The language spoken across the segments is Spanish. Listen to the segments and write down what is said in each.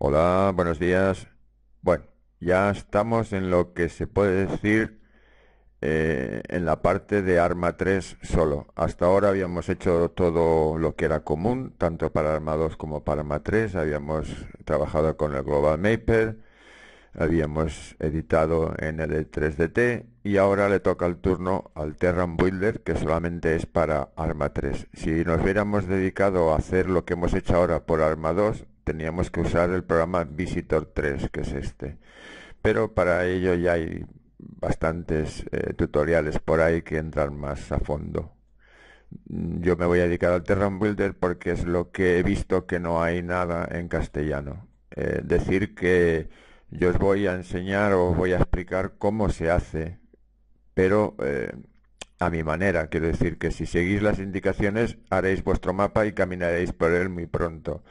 Hola, buenos días. Bueno, ya estamos en lo que se puede decir eh, en la parte de Arma 3 solo. Hasta ahora habíamos hecho todo lo que era común, tanto para Arma 2 como para Arma 3. Habíamos trabajado con el Global Maper, habíamos editado en el 3DT y ahora le toca el turno al Terran Builder que solamente es para Arma 3. Si nos hubiéramos dedicado a hacer lo que hemos hecho ahora por Arma 2, teníamos que usar el programa Visitor 3, que es este. Pero para ello ya hay bastantes eh, tutoriales por ahí que entran más a fondo. Yo me voy a dedicar al Terran Builder porque es lo que he visto que no hay nada en castellano. Eh, decir que yo os voy a enseñar o os voy a explicar cómo se hace, pero eh, a mi manera. Quiero decir que si seguís las indicaciones haréis vuestro mapa y caminaréis por él muy pronto.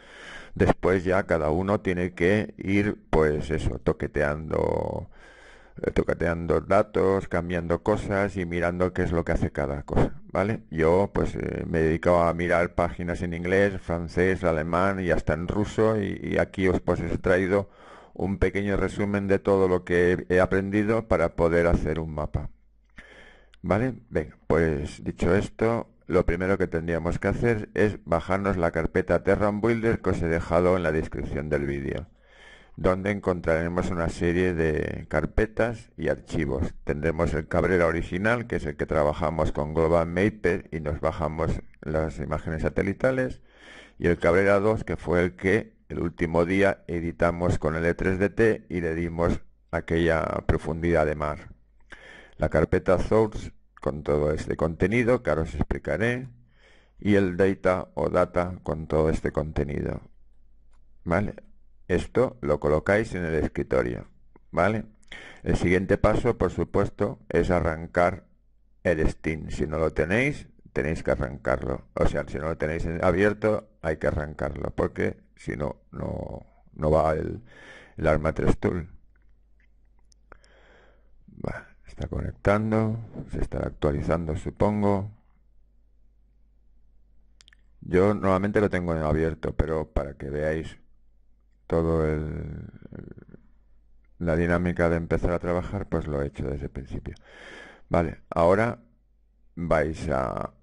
Después ya cada uno tiene que ir, pues eso, toqueteando, eh, toqueteando datos, cambiando cosas y mirando qué es lo que hace cada cosa, ¿vale? Yo pues eh, me he dedicado a mirar páginas en inglés, francés, alemán y hasta en ruso y, y aquí os pues he traído un pequeño resumen de todo lo que he aprendido para poder hacer un mapa. ¿Vale? Venga, pues dicho esto, lo primero que tendríamos que hacer es bajarnos la carpeta Terran Builder que os he dejado en la descripción del vídeo, donde encontraremos una serie de carpetas y archivos. Tendremos el Cabrera original, que es el que trabajamos con Global Maper y nos bajamos las imágenes satelitales, y el Cabrera 2, que fue el que el último día editamos con el E3DT y le dimos aquella profundidad de mar. La carpeta Source con todo este contenido que ahora os explicaré y el data o data con todo este contenido. ¿Vale? Esto lo colocáis en el escritorio. ¿Vale? El siguiente paso, por supuesto, es arrancar el Steam. Si no lo tenéis, tenéis que arrancarlo. O sea, si no lo tenéis abierto, hay que arrancarlo, porque si no, no, no va el, el Arma 3 Tool está conectando, se está actualizando supongo. Yo normalmente lo tengo abierto, pero para que veáis todo el, la dinámica de empezar a trabajar, pues lo he hecho desde el principio. Vale, ahora vais a...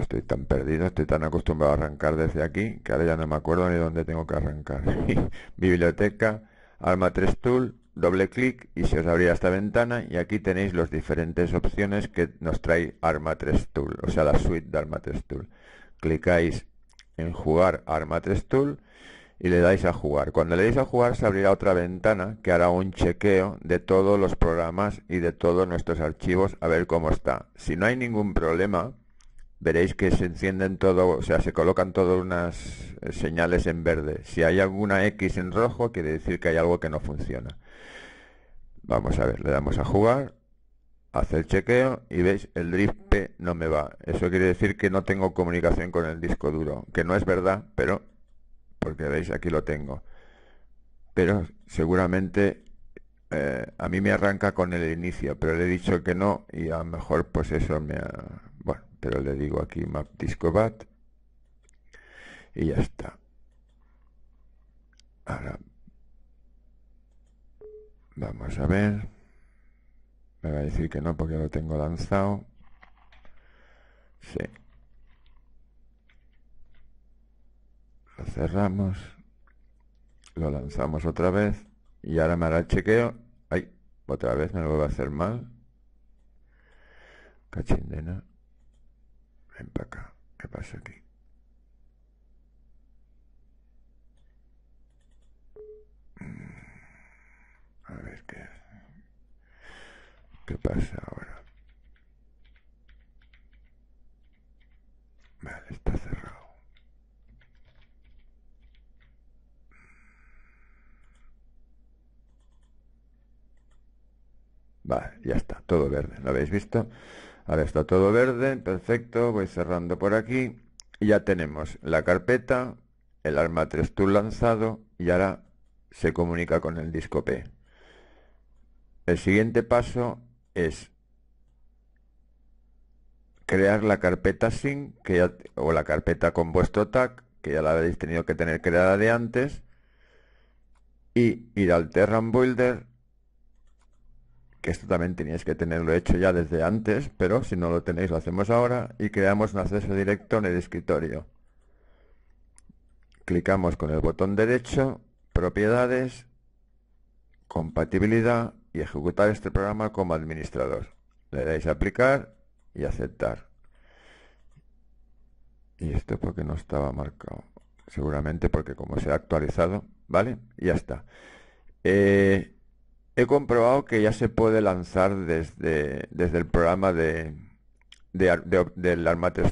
estoy tan perdido, estoy tan acostumbrado a arrancar desde aquí, que ahora ya no me acuerdo ni dónde tengo que arrancar. Biblioteca Arma 3 Tool, doble clic y se os abrirá esta ventana y aquí tenéis las diferentes opciones que nos trae Arma 3 Tool, o sea la suite de Arma 3 Tool. Clicáis en jugar Arma 3 Tool y le dais a jugar. Cuando le dais a jugar se abrirá otra ventana que hará un chequeo de todos los programas y de todos nuestros archivos a ver cómo está. Si no hay ningún problema, veréis que se encienden todo, o sea, se colocan todas unas eh, señales en verde. Si hay alguna X en rojo, quiere decir que hay algo que no funciona. Vamos a ver, le damos a jugar, hace el chequeo y veis, el drift no me va. Eso quiere decir que no tengo comunicación con el disco duro, que no es verdad, pero, porque veis, aquí lo tengo. Pero seguramente eh, a mí me arranca con el inicio, pero le he dicho que no y a lo mejor pues eso me ha, pero le digo aquí map bat y ya está. Ahora vamos a ver. Me va a decir que no porque lo tengo lanzado. Sí. Lo cerramos. Lo lanzamos otra vez. Y ahora me hará chequeo. Ay, otra vez me lo voy a hacer mal. Cachindena ven para acá, ¿qué pasa aquí? Mm, a ver qué, qué pasa ahora. Vale, está cerrado. Vale, ya está, todo verde. ¿Lo habéis visto? Ahora está todo verde, perfecto, voy cerrando por aquí. Y ya tenemos la carpeta, el arma 3 tool lanzado y ahora se comunica con el disco P. El siguiente paso es crear la carpeta SYNC que o la carpeta con vuestro tag que ya la habéis tenido que tener creada de antes y ir al Terran Builder que esto también teníais que tenerlo hecho ya desde antes, pero si no lo tenéis lo hacemos ahora y creamos un acceso directo en el escritorio. Clicamos con el botón derecho, propiedades, compatibilidad y ejecutar este programa como administrador. Le dais a aplicar y aceptar. Y esto porque no estaba marcado. Seguramente porque como se ha actualizado, ¿vale? ya está. Eh, he comprobado que ya se puede lanzar desde, desde el programa de, del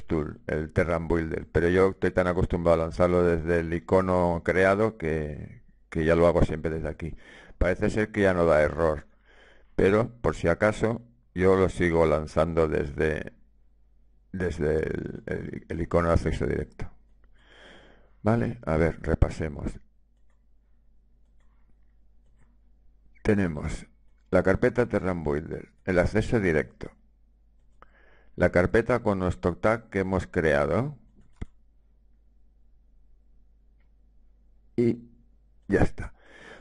Tool, el Terran Builder, pero yo estoy tan acostumbrado a lanzarlo desde el icono creado que, ya lo hago siempre desde aquí. Parece ser que ya no da error, pero por si acaso yo lo sigo lanzando desde, desde el, el icono de acceso directo. Vale, a ver, repasemos. Tenemos la carpeta Builder, el acceso directo, la carpeta con nuestro tag que hemos creado y ya está.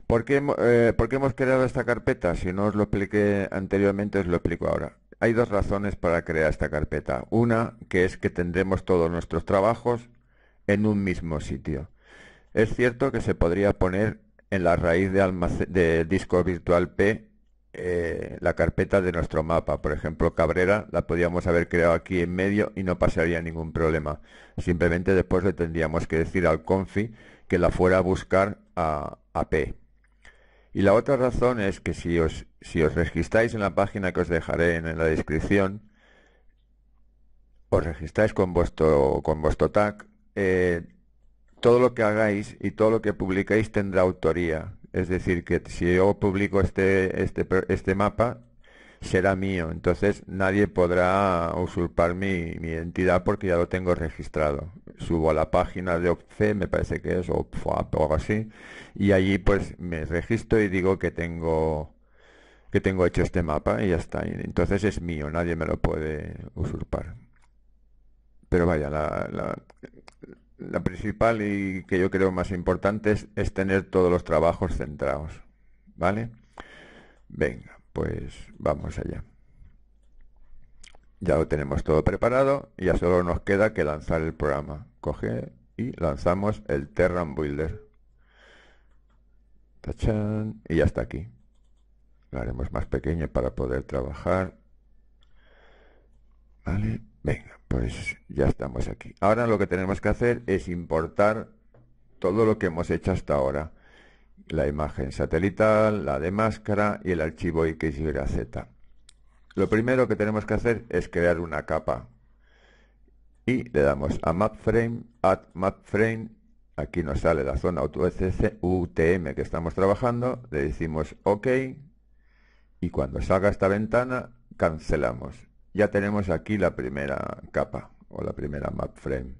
¿Por eh, ¿Por qué, hemos creado esta carpeta? Si no os lo expliqué anteriormente, os lo explico ahora. Hay dos razones para crear esta carpeta. Una, que es que tendremos todos nuestros trabajos en un mismo sitio. Es cierto que se podría poner en la raíz de del disco virtual P eh, la carpeta de nuestro mapa. Por ejemplo, Cabrera la podíamos haber creado aquí en medio y no pasaría ningún problema. Simplemente después le tendríamos que decir al confi que la fuera a buscar a, P. Y la otra razón es que si os, si os registráis en la página que os dejaré en, la descripción, os registráis con vuestro, con vuestro tag, eh, todo lo que hagáis y todo lo que publicáis tendrá autoría. Es decir, que si yo publico este, este, este mapa, será mío. Entonces nadie podrá usurpar mi, identidad porque ya lo tengo registrado. Subo a la página de OPFE, me parece que es, o o algo así, y allí pues me registro y digo que tengo que tengo hecho este mapa y ya está. Entonces es mío, nadie me lo puede usurpar. Pero vaya, la, la principal y que yo creo más importante es, tener todos los trabajos centrados. ¿Vale? Venga, pues vamos allá. Ya lo tenemos todo preparado y ya solo nos queda que lanzar el programa. Coge y lanzamos el Terran Builder. Y ya está aquí. Lo haremos más pequeño para poder trabajar. Vale. Venga, pues ya estamos aquí. Ahora lo que tenemos que hacer es importar todo lo que hemos hecho hasta ahora. La imagen satelital, la de máscara y el archivo XYZ. Lo primero que tenemos que hacer es crear una capa. Y le damos a MapFrame, Add Frame. Aquí nos sale la zona UTM que estamos trabajando. Le decimos OK. Y cuando salga esta ventana, cancelamos ya tenemos aquí la primera capa o la primera map frame.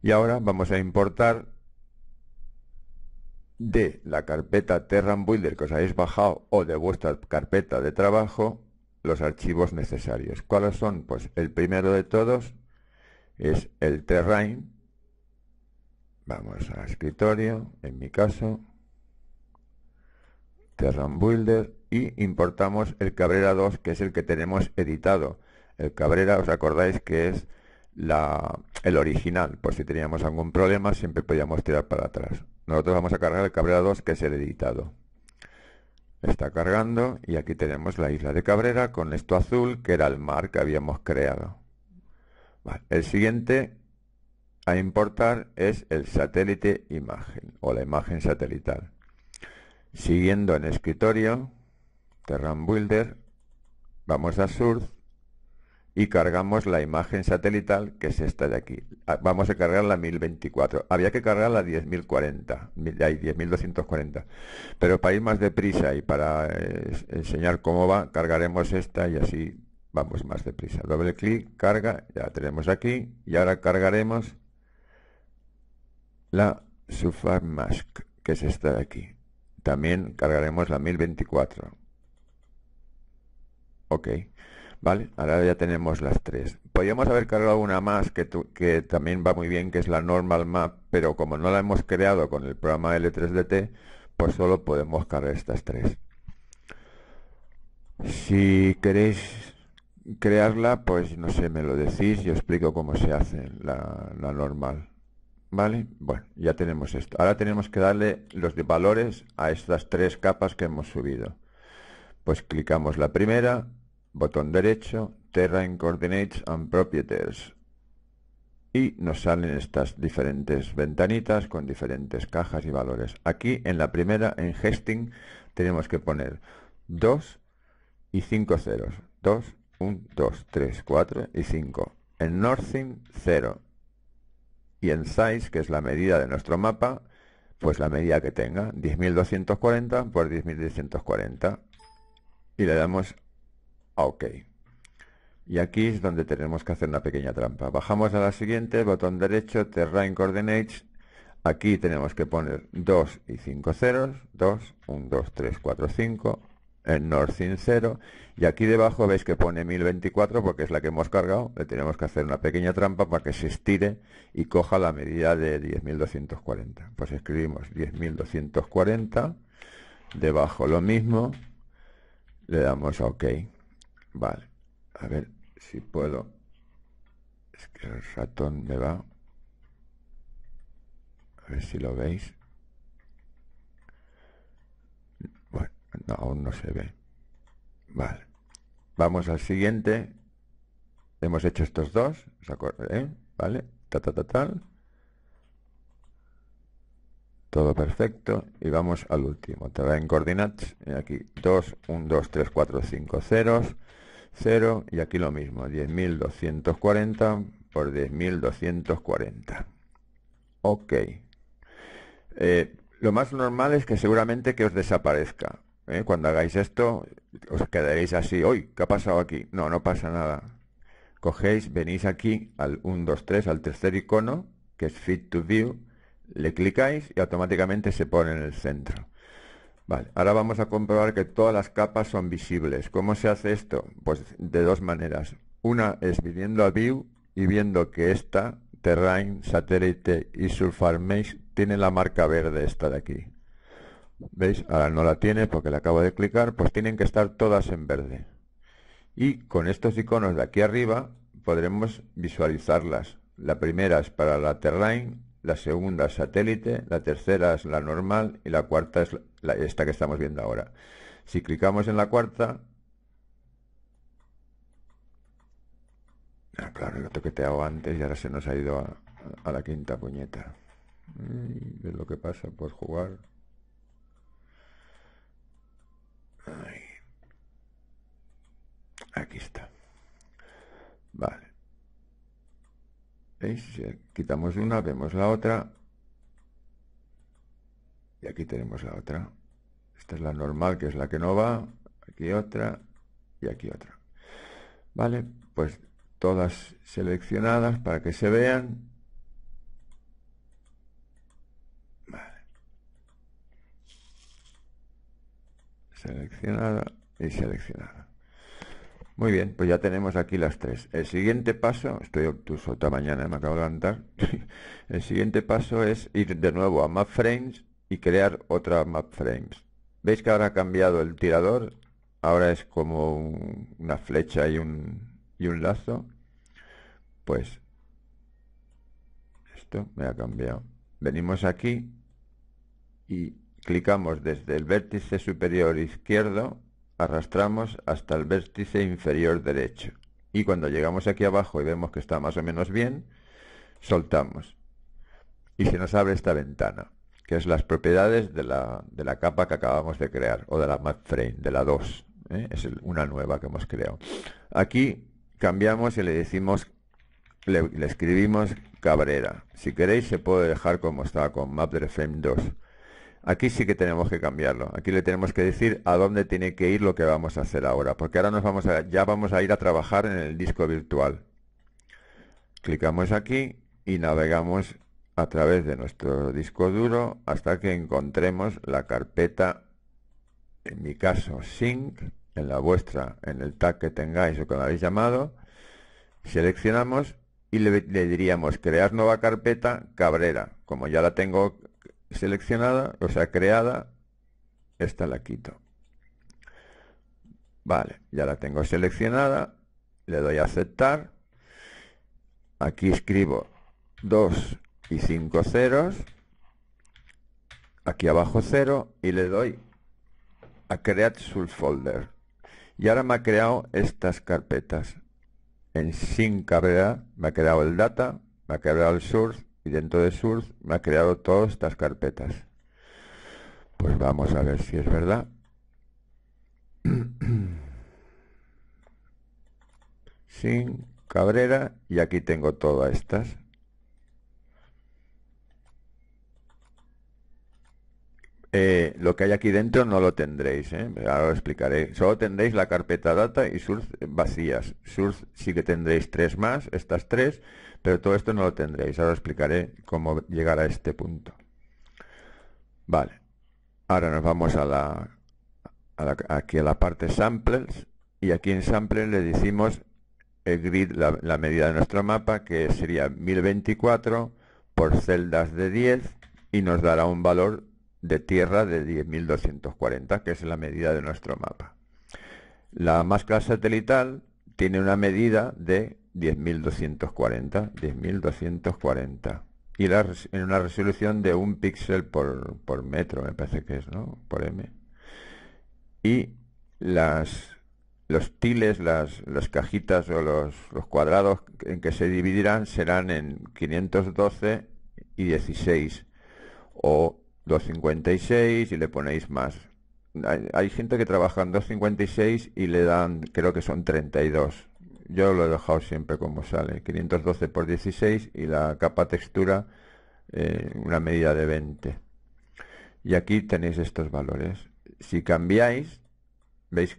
Y ahora vamos a importar de la carpeta Terran Builder que os habéis bajado o de vuestra carpeta de trabajo los archivos necesarios. ¿Cuáles son? Pues el primero de todos es el Terrain. Vamos a escritorio, en mi caso, Terran Builder, y importamos el Cabrera 2, que es el que tenemos editado. El Cabrera, ¿os acordáis que es el original? Por si teníamos algún problema, siempre podíamos tirar para atrás. Nosotros vamos a cargar el Cabrera 2, que es el editado. Está cargando y aquí tenemos la isla de Cabrera con esto azul, que era el mar que habíamos creado. El siguiente a importar es el satélite imagen o la imagen satelital. Siguiendo en escritorio, Terran Builder, vamos a Surf y cargamos la imagen satelital que es esta de aquí. Ah, vamos a cargar la 1024. Había que cargar la 10040, hay 10240. Pero para ir más deprisa y para eh, enseñar cómo va, cargaremos esta y así vamos más deprisa. Doble clic, carga, ya la tenemos aquí y ahora cargaremos la Sufar Mask, que es esta de aquí. También cargaremos la 1024. Ok. Vale, ahora ya tenemos las tres. Podríamos haber cargado una más que, que también va muy bien, que es la normal map, pero como no la hemos creado con el programa L3DT, pues solo podemos cargar estas tres. Si queréis crearla, pues no sé, me lo decís y os explico cómo se hace la, la normal. ¿Vale? Bueno, ya tenemos esto. Ahora tenemos que darle los valores a estas tres capas que hemos subido. Pues clicamos la primera, botón derecho, Terrain Coordinates and Properties. Y nos salen estas diferentes ventanitas con diferentes cajas y valores. Aquí en la primera, en Gesting, tenemos que poner 2 y 5 ceros. 2, 1, 2, 3, 4 y 5. En Northing, 0. Y en Size, que es la medida de nuestro mapa, pues la medida que tenga. 10.240 por 10.240. Y le damos OK. Y aquí es donde tenemos que hacer una pequeña trampa. Bajamos a la siguiente, botón derecho, Terrain Coordinates. Aquí tenemos que poner 2 y 5 ceros. 2, 1, 2, 3, 4, 5. En North sin 0. Y aquí debajo veis que pone 1024 porque es la que hemos cargado. Le tenemos que hacer una pequeña trampa para que se estire y coja la medida de 10.240. Pues escribimos 10.240. Debajo lo mismo. Le damos a OK. Vale, a ver si puedo. Es que el ratón me va. A ver si lo veis. Bueno, no, aún no se ve. Vale. Vamos al siguiente. Hemos hecho estos dos. ¿Os acordáis? ¿eh? ¿Vale? Ta, ta, ta, tal. Todo perfecto. Y vamos al último. Te en coordinates. Aquí 2, 1, 2, 3, 4, 5 ceros. 0 y aquí lo mismo, 10.240 por 10.240. Ok. Eh, lo más normal es que seguramente que os desaparezca. ¿eh? Cuando hagáis esto, os quedaréis así. hoy ¿Qué ha pasado aquí? No, no pasa nada. Cogéis, venís aquí al 1, 2, 3, al tercer icono, que es Fit to View, le clicáis y automáticamente se pone en el centro. Vale, ahora vamos a comprobar que todas las capas son visibles. ¿Cómo se hace esto? Pues de dos maneras. Una es viniendo a View y viendo que esta, Terrain, Satellite y farm tiene la marca verde esta de aquí. ¿Veis? Ahora no la tiene porque la acabo de clicar, pues tienen que estar todas en verde. Y con estos iconos de aquí arriba podremos visualizarlas. La primera es para la Terrain, la segunda satélite, la tercera es la normal y la cuarta es la, esta que estamos viendo ahora. Si clicamos en la cuarta, ah, claro, lo toqueteado antes y ahora se nos ha ido a, la quinta puñeta. lo que pasa por jugar. Aquí está. Vale. ¿Veis? Si quitamos una, vemos la otra. Y aquí tenemos la otra. Esta es la normal, que es la que no va. Aquí otra y aquí otra. ¿Vale? Pues todas seleccionadas para que se vean. Vale. Seleccionada y seleccionada. Muy bien, pues ya tenemos aquí las tres. El siguiente paso, estoy obtuso esta mañana, me acabo de levantar. El siguiente paso es ir de nuevo a Map Frames y crear otra Map Frames. ¿Veis que ahora ha cambiado el tirador? Ahora es como una flecha y un, y un lazo. Pues esto me ha cambiado. Venimos aquí y clicamos desde el vértice superior izquierdo arrastramos hasta el vértice inferior derecho. Y cuando llegamos aquí abajo y vemos que está más o menos bien, soltamos. Y se nos abre esta ventana, que es las propiedades de la, de la capa que acabamos de crear, o de la map frame, de la 2. ¿eh? Es una nueva que hemos creado. Aquí cambiamos y le decimos, le, escribimos Cabrera. Si queréis se puede dejar como está con map frame 2 Aquí sí que tenemos que cambiarlo. Aquí le tenemos que decir a dónde tiene que ir lo que vamos a hacer ahora, porque ahora nos vamos a, ya vamos a ir a trabajar en el disco virtual. Clicamos aquí y navegamos a través de nuestro disco duro hasta que encontremos la carpeta, en mi caso, sync, en la vuestra, en el tag que tengáis o que lo habéis llamado, seleccionamos y le, diríamos crear nueva carpeta Cabrera. Como ya la tengo seleccionada, o sea, creada, esta la quito. Vale, ya la tengo seleccionada, le doy a aceptar. Aquí escribo 2 y 5 ceros, aquí abajo 0 y le doy a create folder Y ahora me ha creado estas carpetas. En sin carrera me ha creado el data, me ha creado el source y dentro de surf me ha creado todas estas carpetas. Pues vamos a ver si es verdad. Sin Cabrera y aquí tengo todas estas. Eh, lo que hay aquí dentro no lo tendréis, ahora ¿eh? lo explicaré. Solo tendréis la carpeta data y surf vacías. surf sí que tendréis tres más, estas tres, pero todo esto no lo tendréis. Ahora os explicaré cómo llegar a este punto. Vale. Ahora nos vamos a la, aquí a la parte samples. Y aquí en samples le decimos el grid, la, la medida de nuestro mapa, que sería 1024 por celdas de 10 y nos dará un valor de tierra de 10.240, que es la medida de nuestro mapa. La máscara satelital tiene una medida de 10.240, 10.240. Y en una resolución de un píxel por, por metro, me parece que es, ¿no? Por M. Y las, los tiles, las, las cajitas o los, los cuadrados en que se dividirán serán en 512 y 16 o 256 y le ponéis más. Hay, gente que trabaja en 256 y le dan, creo que son 32 yo lo he dejado siempre como sale, 512 por 16 y la capa textura eh, una medida de 20. Y aquí tenéis estos valores. Si cambiáis, veis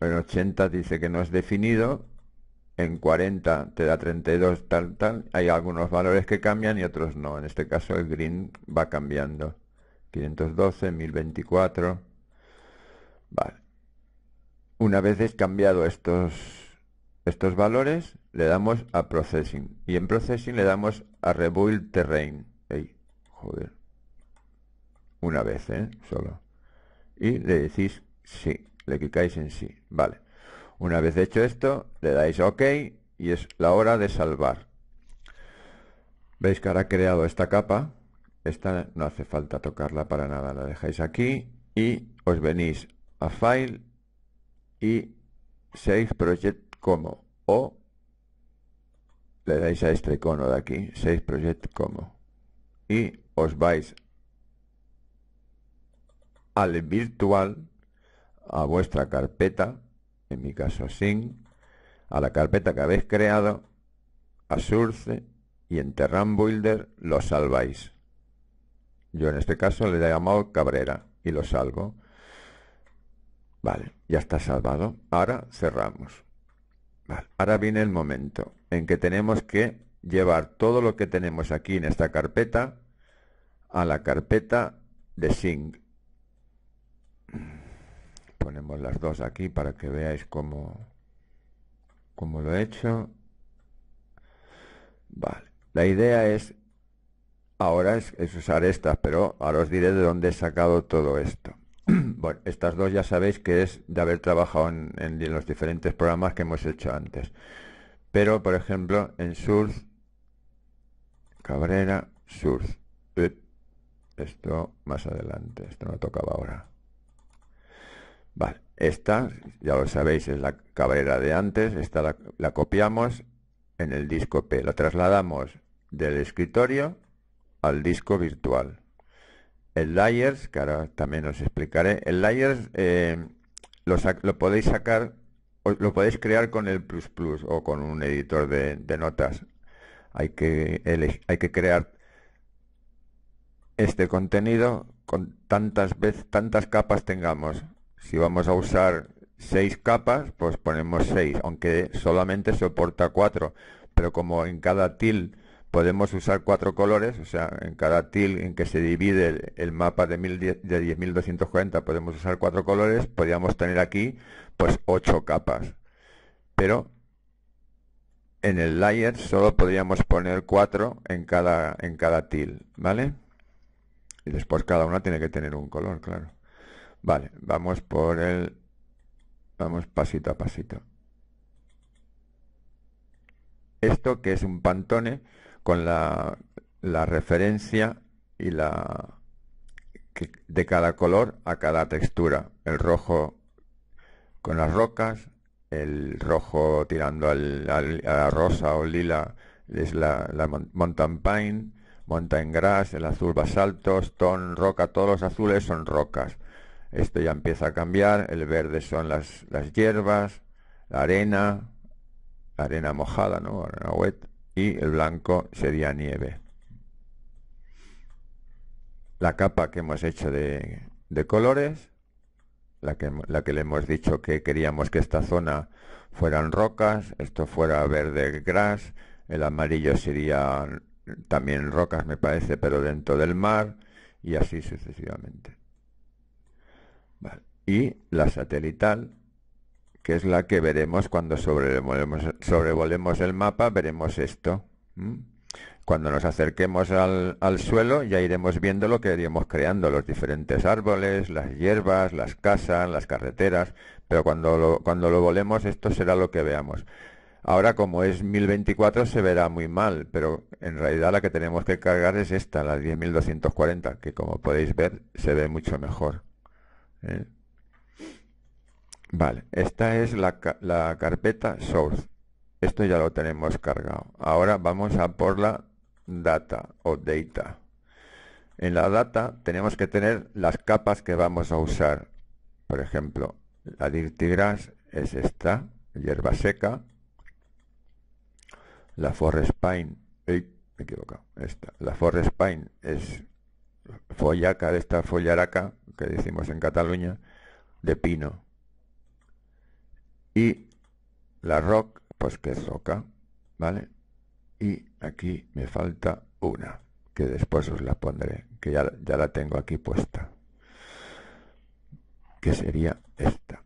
en 80 dice que no es definido, en 40 te da 32 tal tal, hay algunos valores que cambian y otros no. En este caso el green va cambiando. 512, 1024. Vale. Una vez cambiado estos estos valores le damos a Processing. Y en Processing le damos a Rebuild Terrain. joder. Una vez, ¿eh? Solo. Y le decís sí. Le clicáis en sí. Vale. Una vez hecho esto, le dais OK y es la hora de salvar. Veis que ahora ha creado esta capa. Esta no hace falta tocarla para nada. La dejáis aquí y os venís a File y Save Project como o le dais a este icono de aquí, 6 Project como y os vais al virtual a vuestra carpeta, en mi caso sin, a la carpeta que habéis creado, a surce y en Terran Builder lo salváis. Yo en este caso le he llamado Cabrera y lo salvo. Vale, ya está salvado. Ahora cerramos. Ahora viene el momento en que tenemos que llevar todo lo que tenemos aquí en esta carpeta a la carpeta de sync. Ponemos las dos aquí para que veáis cómo, lo he hecho. Vale. La idea es, ahora es usar estas, pero ahora os diré de dónde he sacado todo esto. Bueno, estas dos ya sabéis que es de haber trabajado en, los diferentes programas que hemos hecho antes. Pero, por ejemplo, en Surf, Cabrera, Surf. Eh, esto más adelante, esto no tocaba ahora. Vale, esta, ya lo sabéis, es la Cabrera de antes. Esta la, la copiamos en el disco P. La trasladamos del escritorio al disco virtual. El layers, que ahora también os explicaré. El layers eh, lo, lo, podéis sacar, lo podéis crear con el plus plus o con un editor de, notas. Hay que, hay que crear este contenido con tantas veces, tantas capas tengamos. Si vamos a usar seis capas, pues ponemos seis, aunque solamente soporta cuatro. Pero como en cada til podemos usar cuatro colores, o sea, en cada til en que se divide el, mapa de, 10.240 de 10.240, podemos usar cuatro colores, podríamos tener aquí pues ocho capas. Pero en el layer solo podríamos poner cuatro en cada, en cada til, ¿vale? Y después cada una tiene que tener un color, claro. Vale, vamos por el... Vamos pasito a pasito. Esto que es un pantone con la, referencia y la de cada color a cada textura. El rojo con las rocas, el rojo tirando al, a la rosa o lila es la, la, mountain pine, mountain grass, el azul basalto, stone, roca, todos los azules son rocas. Esto ya empieza a cambiar, el verde son las, las hierbas, la arena, arena mojada, ¿no? Arena wet, y el blanco sería nieve. La capa que hemos hecho de, colores, la que, le hemos dicho que queríamos que esta zona fueran rocas, esto fuera verde gras, el amarillo sería también rocas me parece, pero dentro del mar y así sucesivamente. Y la satelital que es la que veremos cuando sobrevolemos, el mapa, veremos esto. Cuando nos acerquemos al, suelo ya iremos viendo lo que iremos creando, los diferentes árboles, las hierbas, las casas, las carreteras, pero cuando lo, cuando lo volemos esto será lo que veamos. Ahora como es 1024 se verá muy mal, pero en realidad la que tenemos que cargar es esta, la 10.240, que como podéis ver se ve mucho mejor. ¿eh? Vale, esta es la, carpeta source. Esto ya lo tenemos cargado. Ahora vamos a por la data o data. En la data tenemos que tener las capas que vamos a usar. Por ejemplo, la dirty grass es esta, hierba seca. La forest pine, esta. La forest pine es follaca, de esta follaraca que decimos en Cataluña, de pino. Y la rock, pues que es roca, ¿vale? Y aquí me falta una, que después os la pondré, que ya, la tengo aquí puesta. Que sería esta,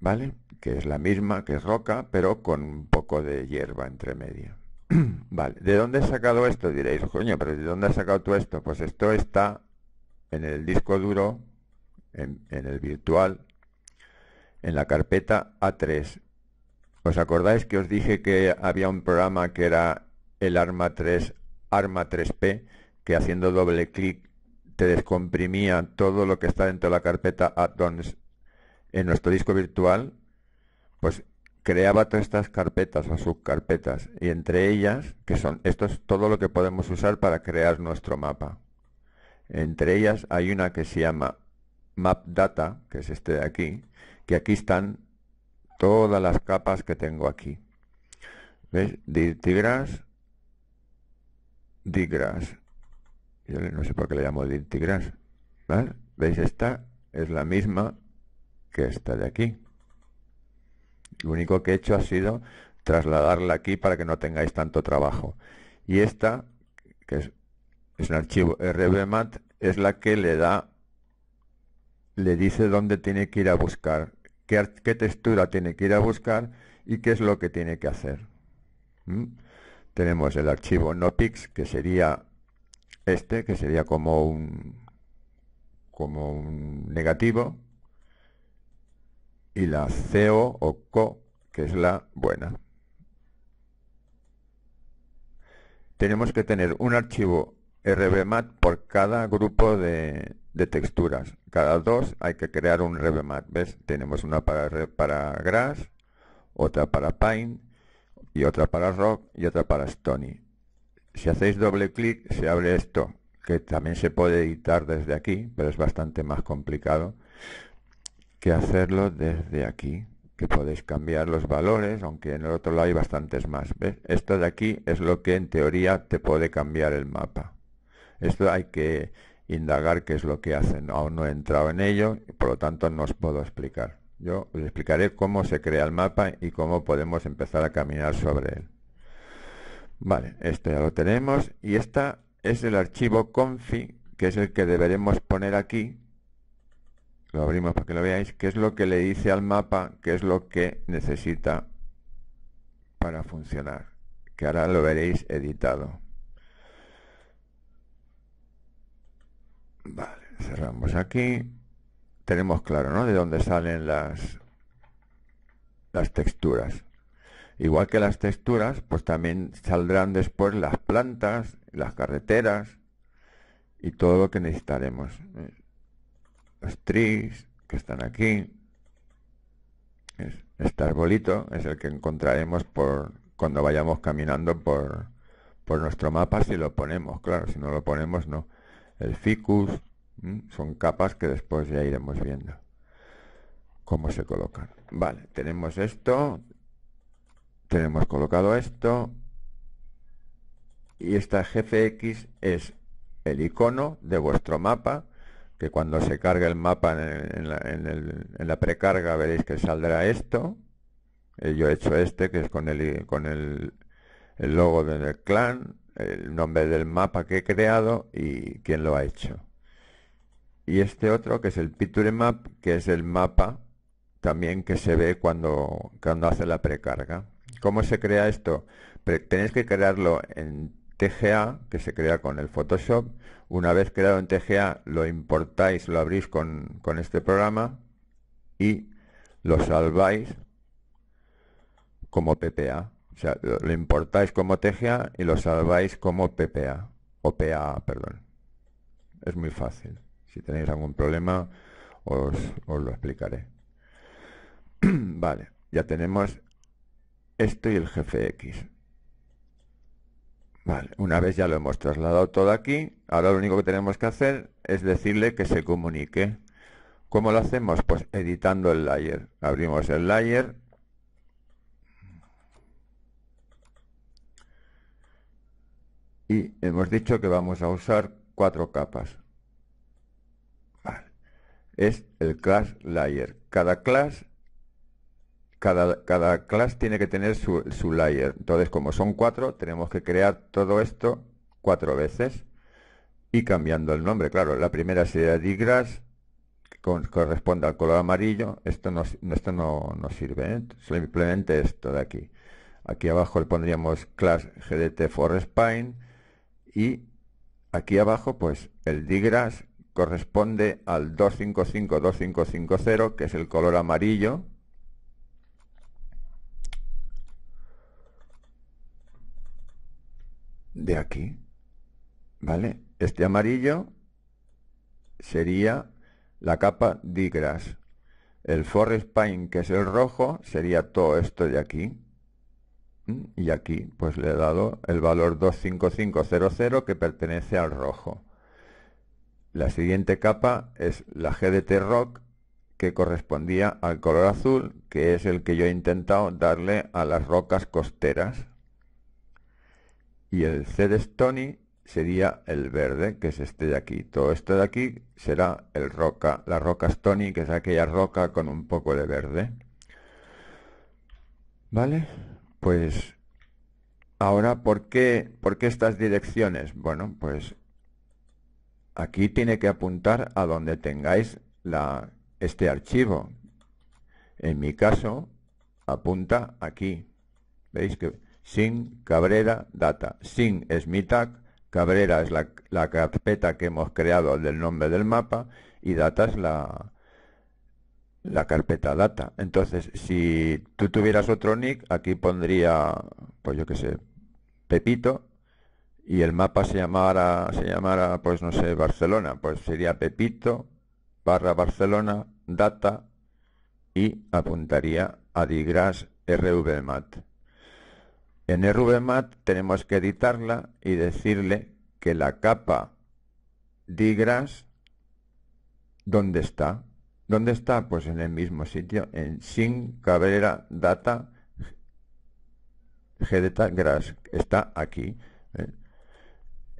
¿vale? Que es la misma, que es roca, pero con un poco de hierba entre media. Vale, ¿de dónde he sacado esto? Diréis, coño, pero ¿de dónde has sacado tú esto? Pues esto está en el disco duro, en el virtual, en la carpeta A3. ¿Os acordáis que os dije que había un programa que era el Arma 3, Arma 3P, que haciendo doble clic te descomprimía todo lo que está dentro de la carpeta Addons en nuestro disco virtual? Pues creaba todas estas carpetas o subcarpetas y entre ellas, que son, esto es todo lo que podemos usar para crear nuestro mapa. Entre ellas hay una que se llama Map Data, que es este de aquí, que aquí están todas las capas que tengo aquí. ¿Ves? digras digras. Yo no sé por qué le llamo digras ¿Vale? ¿Veis? Esta es la misma que esta de aquí. Lo único que he hecho ha sido trasladarla aquí para que no tengáis tanto trabajo. Y esta, que es, es un archivo RBMAT, es la que le da le dice dónde tiene que ir a buscar, qué, textura tiene que ir a buscar y qué es lo que tiene que hacer. Tenemos el archivo NoPix, que sería este, que sería como un, como un negativo, y la CO o CO, que es la buena. Tenemos que tener un archivo RBMAT por cada grupo de, de texturas. Cada dos hay que crear un RevMap, ¿Ves? Tenemos una para, para grass, otra para Pine y otra para rock y otra para stony. Si hacéis doble clic se abre esto, que también se puede editar desde aquí, pero es bastante más complicado que hacerlo desde aquí que podéis cambiar los valores, aunque en el otro lado hay bastantes más. ¿ves? Esto de aquí es lo que en teoría te puede cambiar el mapa. Esto hay que indagar qué es lo que hacen. Aún no he entrado en ello, y por lo tanto no os puedo explicar. Yo os explicaré cómo se crea el mapa y cómo podemos empezar a caminar sobre él. Vale, esto ya lo tenemos y esta es el archivo confi, que es el que deberemos poner aquí. Lo abrimos para que lo veáis, qué es lo que le dice al mapa, qué es lo que necesita para funcionar, que ahora lo veréis editado. Vale, cerramos aquí. Tenemos claro, ¿no? De dónde salen las, las texturas. Igual que las texturas, pues también saldrán después las plantas, las carreteras y todo lo que necesitaremos. Los trees que están aquí. Este arbolito es el que encontraremos por cuando vayamos caminando por, por nuestro mapa si lo ponemos. Claro, si no lo ponemos no el ficus, son capas que después ya iremos viendo cómo se colocan. Vale, tenemos esto, tenemos colocado esto, y esta GFX es el icono de vuestro mapa, que cuando se cargue el mapa en la, precarga veréis que saldrá esto. Eh, yo he hecho este, que es con el, con el, el logo del clan, el nombre del mapa que he creado y quién lo ha hecho. Y este otro que es el Picture Map, que es el mapa también que se ve cuando, cuando hace la precarga. ¿Cómo se crea esto? tenéis que crearlo en TGA, que se crea con el Photoshop. Una vez creado en TGA, lo importáis, lo abrís con, con este programa y lo salváis como PPA. O sea, lo, importáis como TGA y lo salváis como PPA o PAA, perdón. Es muy fácil. Si tenéis algún problema, os, os lo explicaré. vale, ya tenemos esto y el jefe Vale, una vez ya lo hemos trasladado todo aquí, ahora lo único que tenemos que hacer es decirle que se comunique. ¿Cómo lo hacemos? Pues editando el layer. Abrimos el layer y hemos dicho que vamos a usar cuatro capas. Es el class layer. Cada class, cada, cada class tiene que tener su, layer. Entonces, como son cuatro, tenemos que crear todo esto cuatro veces y cambiando el nombre. Claro, la primera sería digras que corresponde al color amarillo. Esto no, esto no, sirve, ¿eh? simplemente esto de aquí. Aquí abajo le pondríamos class gdt for spine y aquí abajo pues el digras corresponde al 255-2550 que es el color amarillo de aquí ¿vale? este amarillo sería la capa digras el forest pine que es el rojo sería todo esto de aquí y aquí pues le he dado el valor 25500 que pertenece al rojo. La siguiente capa es la GDT Rock que correspondía al color azul, que es el que yo he intentado darle a las rocas costeras. Y el de Stony sería el verde, que es este de aquí. Todo esto de aquí será el roca, la roca Stony, que es aquella roca con un poco de verde. ¿Vale? Pues ahora, ¿por qué, ¿por qué estas direcciones? Bueno, pues aquí tiene que apuntar a donde tengáis este archivo. En mi caso, apunta aquí. ¿Veis que sin Cabrera data? Sin es mi tag, Cabrera es la, la carpeta que hemos creado del nombre del mapa y data es la, la carpeta data. Entonces, si tú tuvieras otro nick, aquí pondría, pues yo qué sé, Pepito, y el mapa se llamara, se llamara, pues no sé, Barcelona, pues sería Pepito barra Barcelona data y apuntaría a digras rvmat. En rvmat tenemos que editarla y decirle que la capa digras, ¿dónde está? ¿Dónde está? Pues en el mismo sitio, en Sin Cabrera Data Gdata Grass. Está aquí. ¿eh?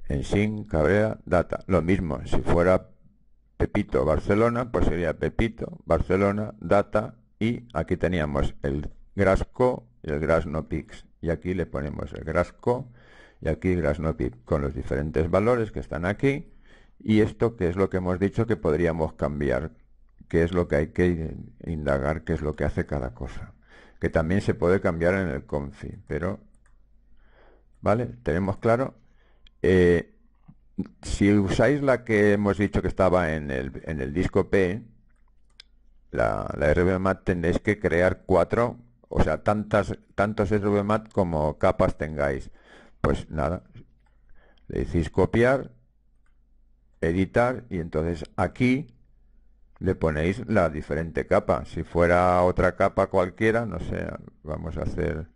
En Sin Cabrera Data. Lo mismo, si fuera Pepito Barcelona, pues sería Pepito Barcelona Data. Y aquí teníamos el Grasco y el Grasnopix. Y aquí le ponemos el Grasco y aquí Grasnopix con los diferentes valores que están aquí. Y esto que es lo que hemos dicho que podríamos cambiar qué es lo que hay que indagar, qué es lo que hace cada cosa. Que también se puede cambiar en el confi, pero, ¿vale? Tenemos claro. Eh, si usáis la que hemos dicho que estaba en el, en el disco P, la, la tendréis que crear cuatro, o sea, tantas, tantos RVMAT como capas tengáis. Pues nada, le decís copiar, editar y entonces aquí le ponéis la diferente capa. Si fuera otra capa cualquiera, no sé, vamos a hacer...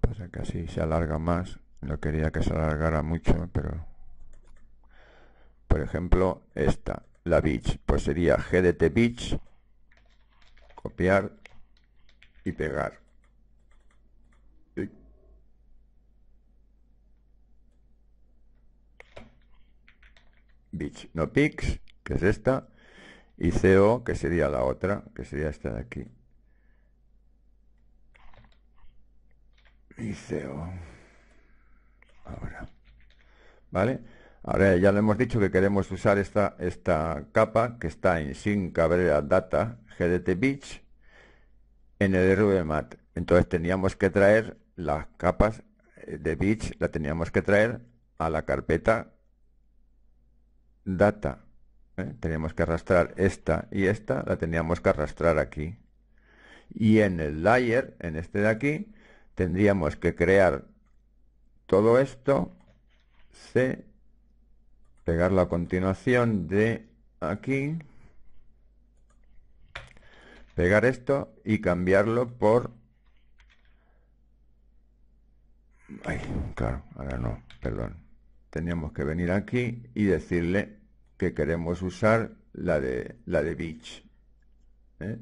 Pasa que así se alarga más. No quería que se alargara mucho, pero... Por ejemplo, esta, la beach. Pues sería gdt beach, copiar y pegar. Beach, no Pix, que es esta, y CO, que sería la otra, que sería esta de aquí. Y CO. Ahora. ¿Vale? Ahora ya le hemos dicho que queremos usar esta, esta capa que está en Sin Cabrera Data GDT Beach en el RVMAT. Entonces teníamos que traer las capas eh, de Beach, la teníamos que traer a la carpeta data, tenemos ¿eh? teníamos que arrastrar esta y esta, la teníamos que arrastrar aquí. Y en el layer, en este de aquí, tendríamos que crear todo esto, C, pegarlo a continuación de aquí, pegar esto y cambiarlo por... Ay, claro, ahora no, perdón teníamos que venir aquí y decirle que queremos usar la de, la de Beach. ¿eh?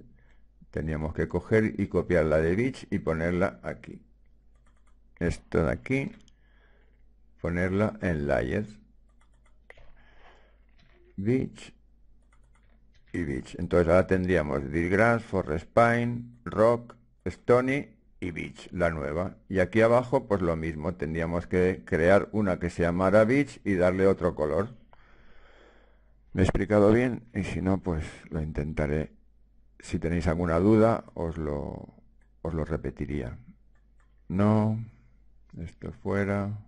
Teníamos que coger y copiar la de Beach y ponerla aquí. Esto de aquí, ponerla en Layers. Beach y Beach. Entonces ahora tendríamos Dirgrass, Forest Pine, Rock, Stony y Beach, la nueva. Y aquí abajo, pues lo mismo, tendríamos que crear una que se llamara Beach y darle otro color. ¿Me he explicado bien? Y si no, pues lo intentaré. Si tenéis alguna duda, os lo, os lo repetiría. No, esto fuera.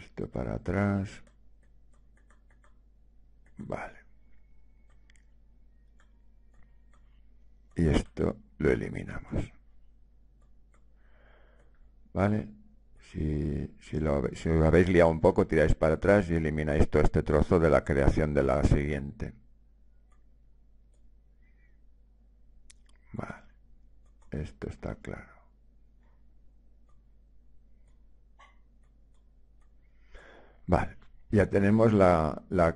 Esto para atrás. Vale. y esto lo eliminamos. ¿Vale? Si, lo, habéis liado un poco, tiráis para atrás y elimináis todo este trozo de la creación de la siguiente. Vale. Esto está claro. Vale. Ya tenemos la, la,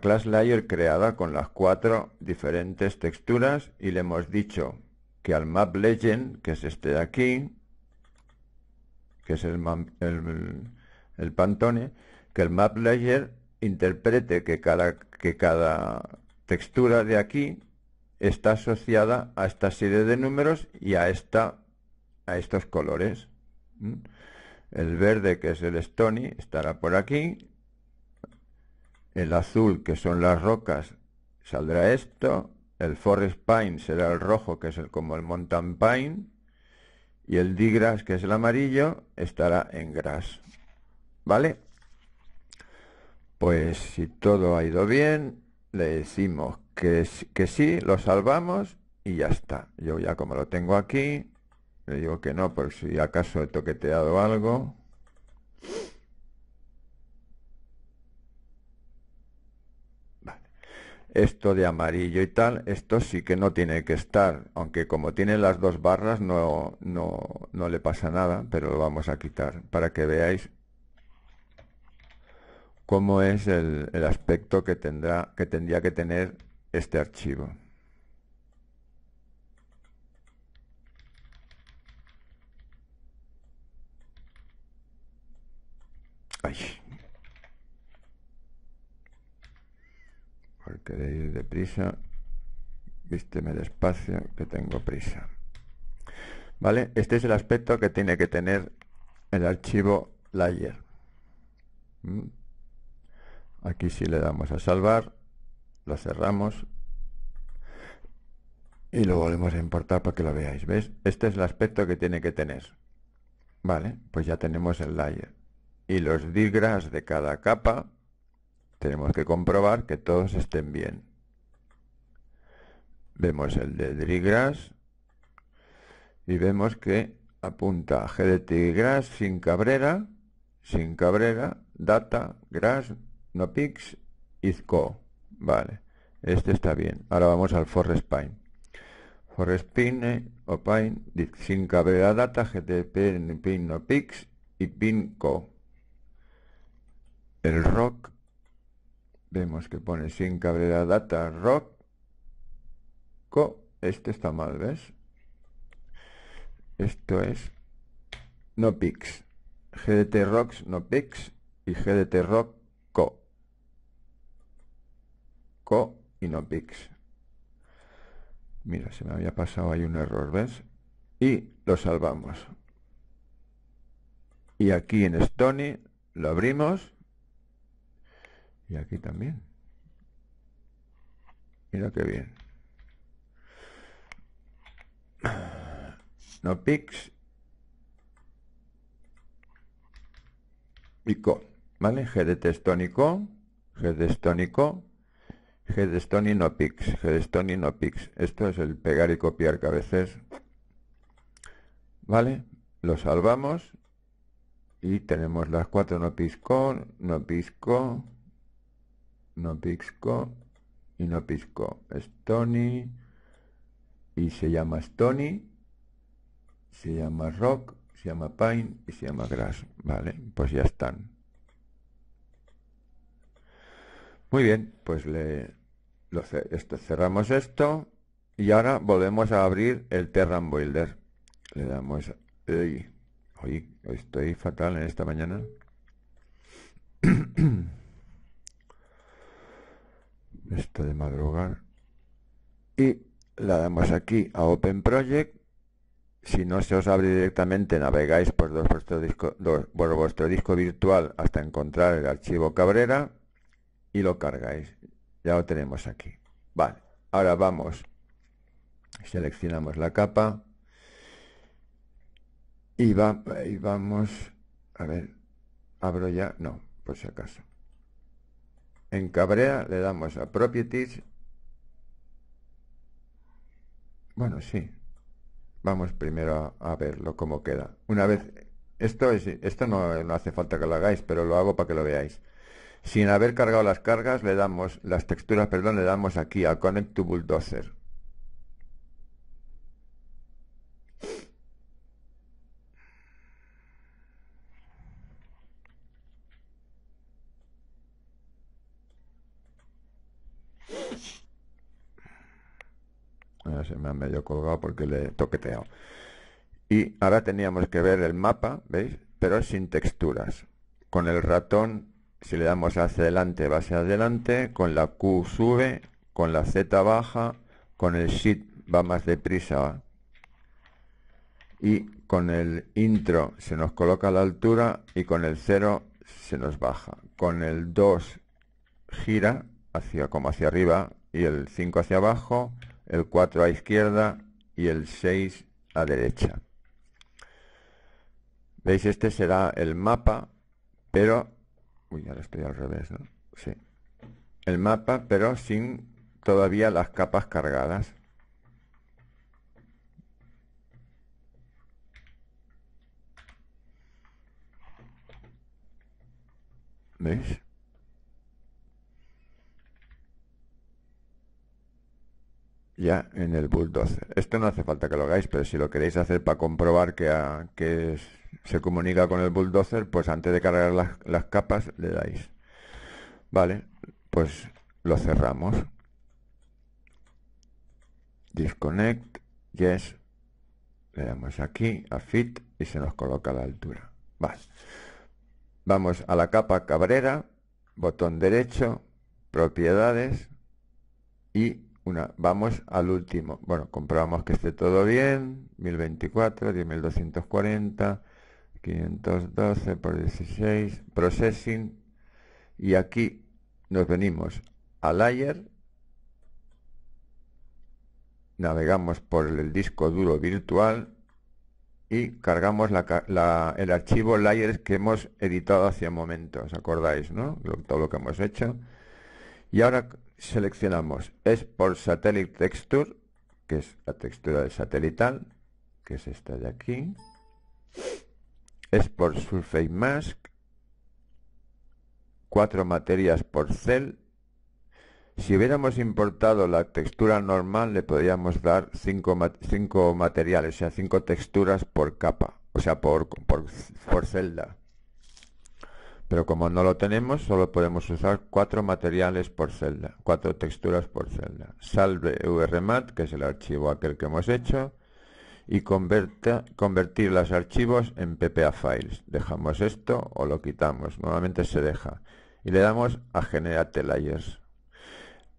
class layer creada con las cuatro diferentes texturas y le hemos dicho que al map legend, que es este de aquí, que es el, el, pantone, que el map layer interprete que cada, que cada textura de aquí está asociada a esta serie de números y a, esta, a estos colores. ¿Mm? El verde, que es el Stony, estará por aquí, el azul, que son las rocas, saldrá esto, el forest pine será el rojo, que es el, como el mountain pine, y el digras, que es el amarillo, estará en grass ¿Vale? Pues si todo ha ido bien, le decimos que, que sí, lo salvamos y ya está. Yo ya como lo tengo aquí, le digo que no, por si acaso he toqueteado algo. esto de amarillo y tal, esto sí que no tiene que estar, aunque como tiene las dos barras no, no, le pasa nada, pero lo vamos a quitar para que veáis cómo es el, aspecto que, tendrá, que tendría que tener este archivo. Ay. porque de ir deprisa, vísteme despacio, que tengo prisa. ¿Vale? Este es el aspecto que tiene que tener el archivo layer. ¿Mm? Aquí si sí le damos a salvar, lo cerramos y lo volvemos a importar para que lo veáis. ¿Veis? Este es el aspecto que tiene que tener. Vale, pues ya tenemos el layer. Y los digras de cada capa tenemos que comprobar que todos estén bien. Vemos el de Drigras y vemos que apunta a G sin Cabrera, sin Cabrera, Data, Gras, Nopix, Izco. Vale, este está bien. Ahora vamos al Forest Pine. Pine, Opine, sin Cabrera, Data, GTP, Pin, Nopix y co. El Rock Vemos que pone sin Cabrera Data Rock. Co. Este está mal, ¿ves? Esto es no pix. GDT Rocks no pix y GDT Rock Co. Co y no pix. Mira, se me había pasado Hay un error, ¿ves? Y lo salvamos. Y aquí en Stony lo abrimos y aquí también. Mira qué bien. No pics. Y ¿Vale? de testónico. G Gedestone estónico. y no pics. y no pics. Esto es el pegar y copiar que a veces. ¿Vale? Lo salvamos. Y tenemos las cuatro no pisco, no pisco, no pisco y no pisco. Es Tony y se llama Stony, se llama Rock, se llama Pine y se llama Grass. Vale, pues ya están. Muy bien, pues le, lo, esto, cerramos esto y ahora volvemos a abrir el Terran Builder. Le damos... hoy estoy fatal en esta mañana. esto de madrugar. Y la damos aquí a Open Project. Si no se os abre directamente, navegáis por vuestro disco, virtual hasta encontrar el archivo Cabrera y lo cargáis. Ya lo tenemos aquí. Vale, ahora vamos. Seleccionamos la capa. Y, y vamos, a ver, abro ya, no, por si acaso. En cabrea le damos a Properties. Bueno, sí. Vamos primero a, verlo cómo queda. Una vez... Esto, es, esto no, no hace falta que lo hagáis, pero lo hago para que lo veáis. Sin haber cargado las cargas, le damos las texturas, perdón, le damos aquí a Connect to Bulldozer. se me ha medio colgado porque le he Y ahora teníamos que ver el mapa, ¿veis? Pero sin texturas. Con el ratón, si le damos hacia adelante, va hacia adelante, con la Q sube, con la Z baja, con el Shift va más deprisa y con el intro se nos coloca a la altura y con el 0 se nos baja. Con el 2 gira hacia como hacia arriba y el 5 hacia abajo, el 4 a izquierda y el 6 a derecha. ¿Veis? Este será el mapa, pero... Uy, ahora estoy al revés, ¿no? Sí. El mapa, pero sin todavía las capas cargadas. ¿Veis? ya en el bulldozer. Esto no hace falta que lo hagáis, pero si lo queréis hacer para comprobar que, ah, que se comunica con el bulldozer, pues antes de cargar las, capas le dais. Vale, pues lo cerramos. Disconnect, yes. Le damos aquí a fit y se nos coloca la altura. Vamos a la capa cabrera, botón derecho, propiedades y vamos al último. Bueno, comprobamos que esté todo bien. 1024, 10.240, 512 por 16, processing. Y aquí nos venimos a layer. Navegamos por el disco duro virtual y cargamos el archivo layers que hemos editado hace un momento. ¿Os acordáis, no? todo lo que hemos hecho. Y ahora seleccionamos por Satellite Texture, que es la textura de satelital, que es esta de aquí. es por Surface Mask, cuatro materias por cel. Si hubiéramos importado la textura normal, le podríamos dar cinco, materiales, o sea, cinco texturas por capa, o sea, por, por celda. Pero como no lo tenemos, solo podemos usar cuatro materiales por celda, cuatro texturas por celda. Salve VRMAT, que es el archivo aquel que hemos hecho, y convertir los archivos en PPA files. Dejamos esto o lo quitamos, Nuevamente se deja. Y le damos a Generate Layers.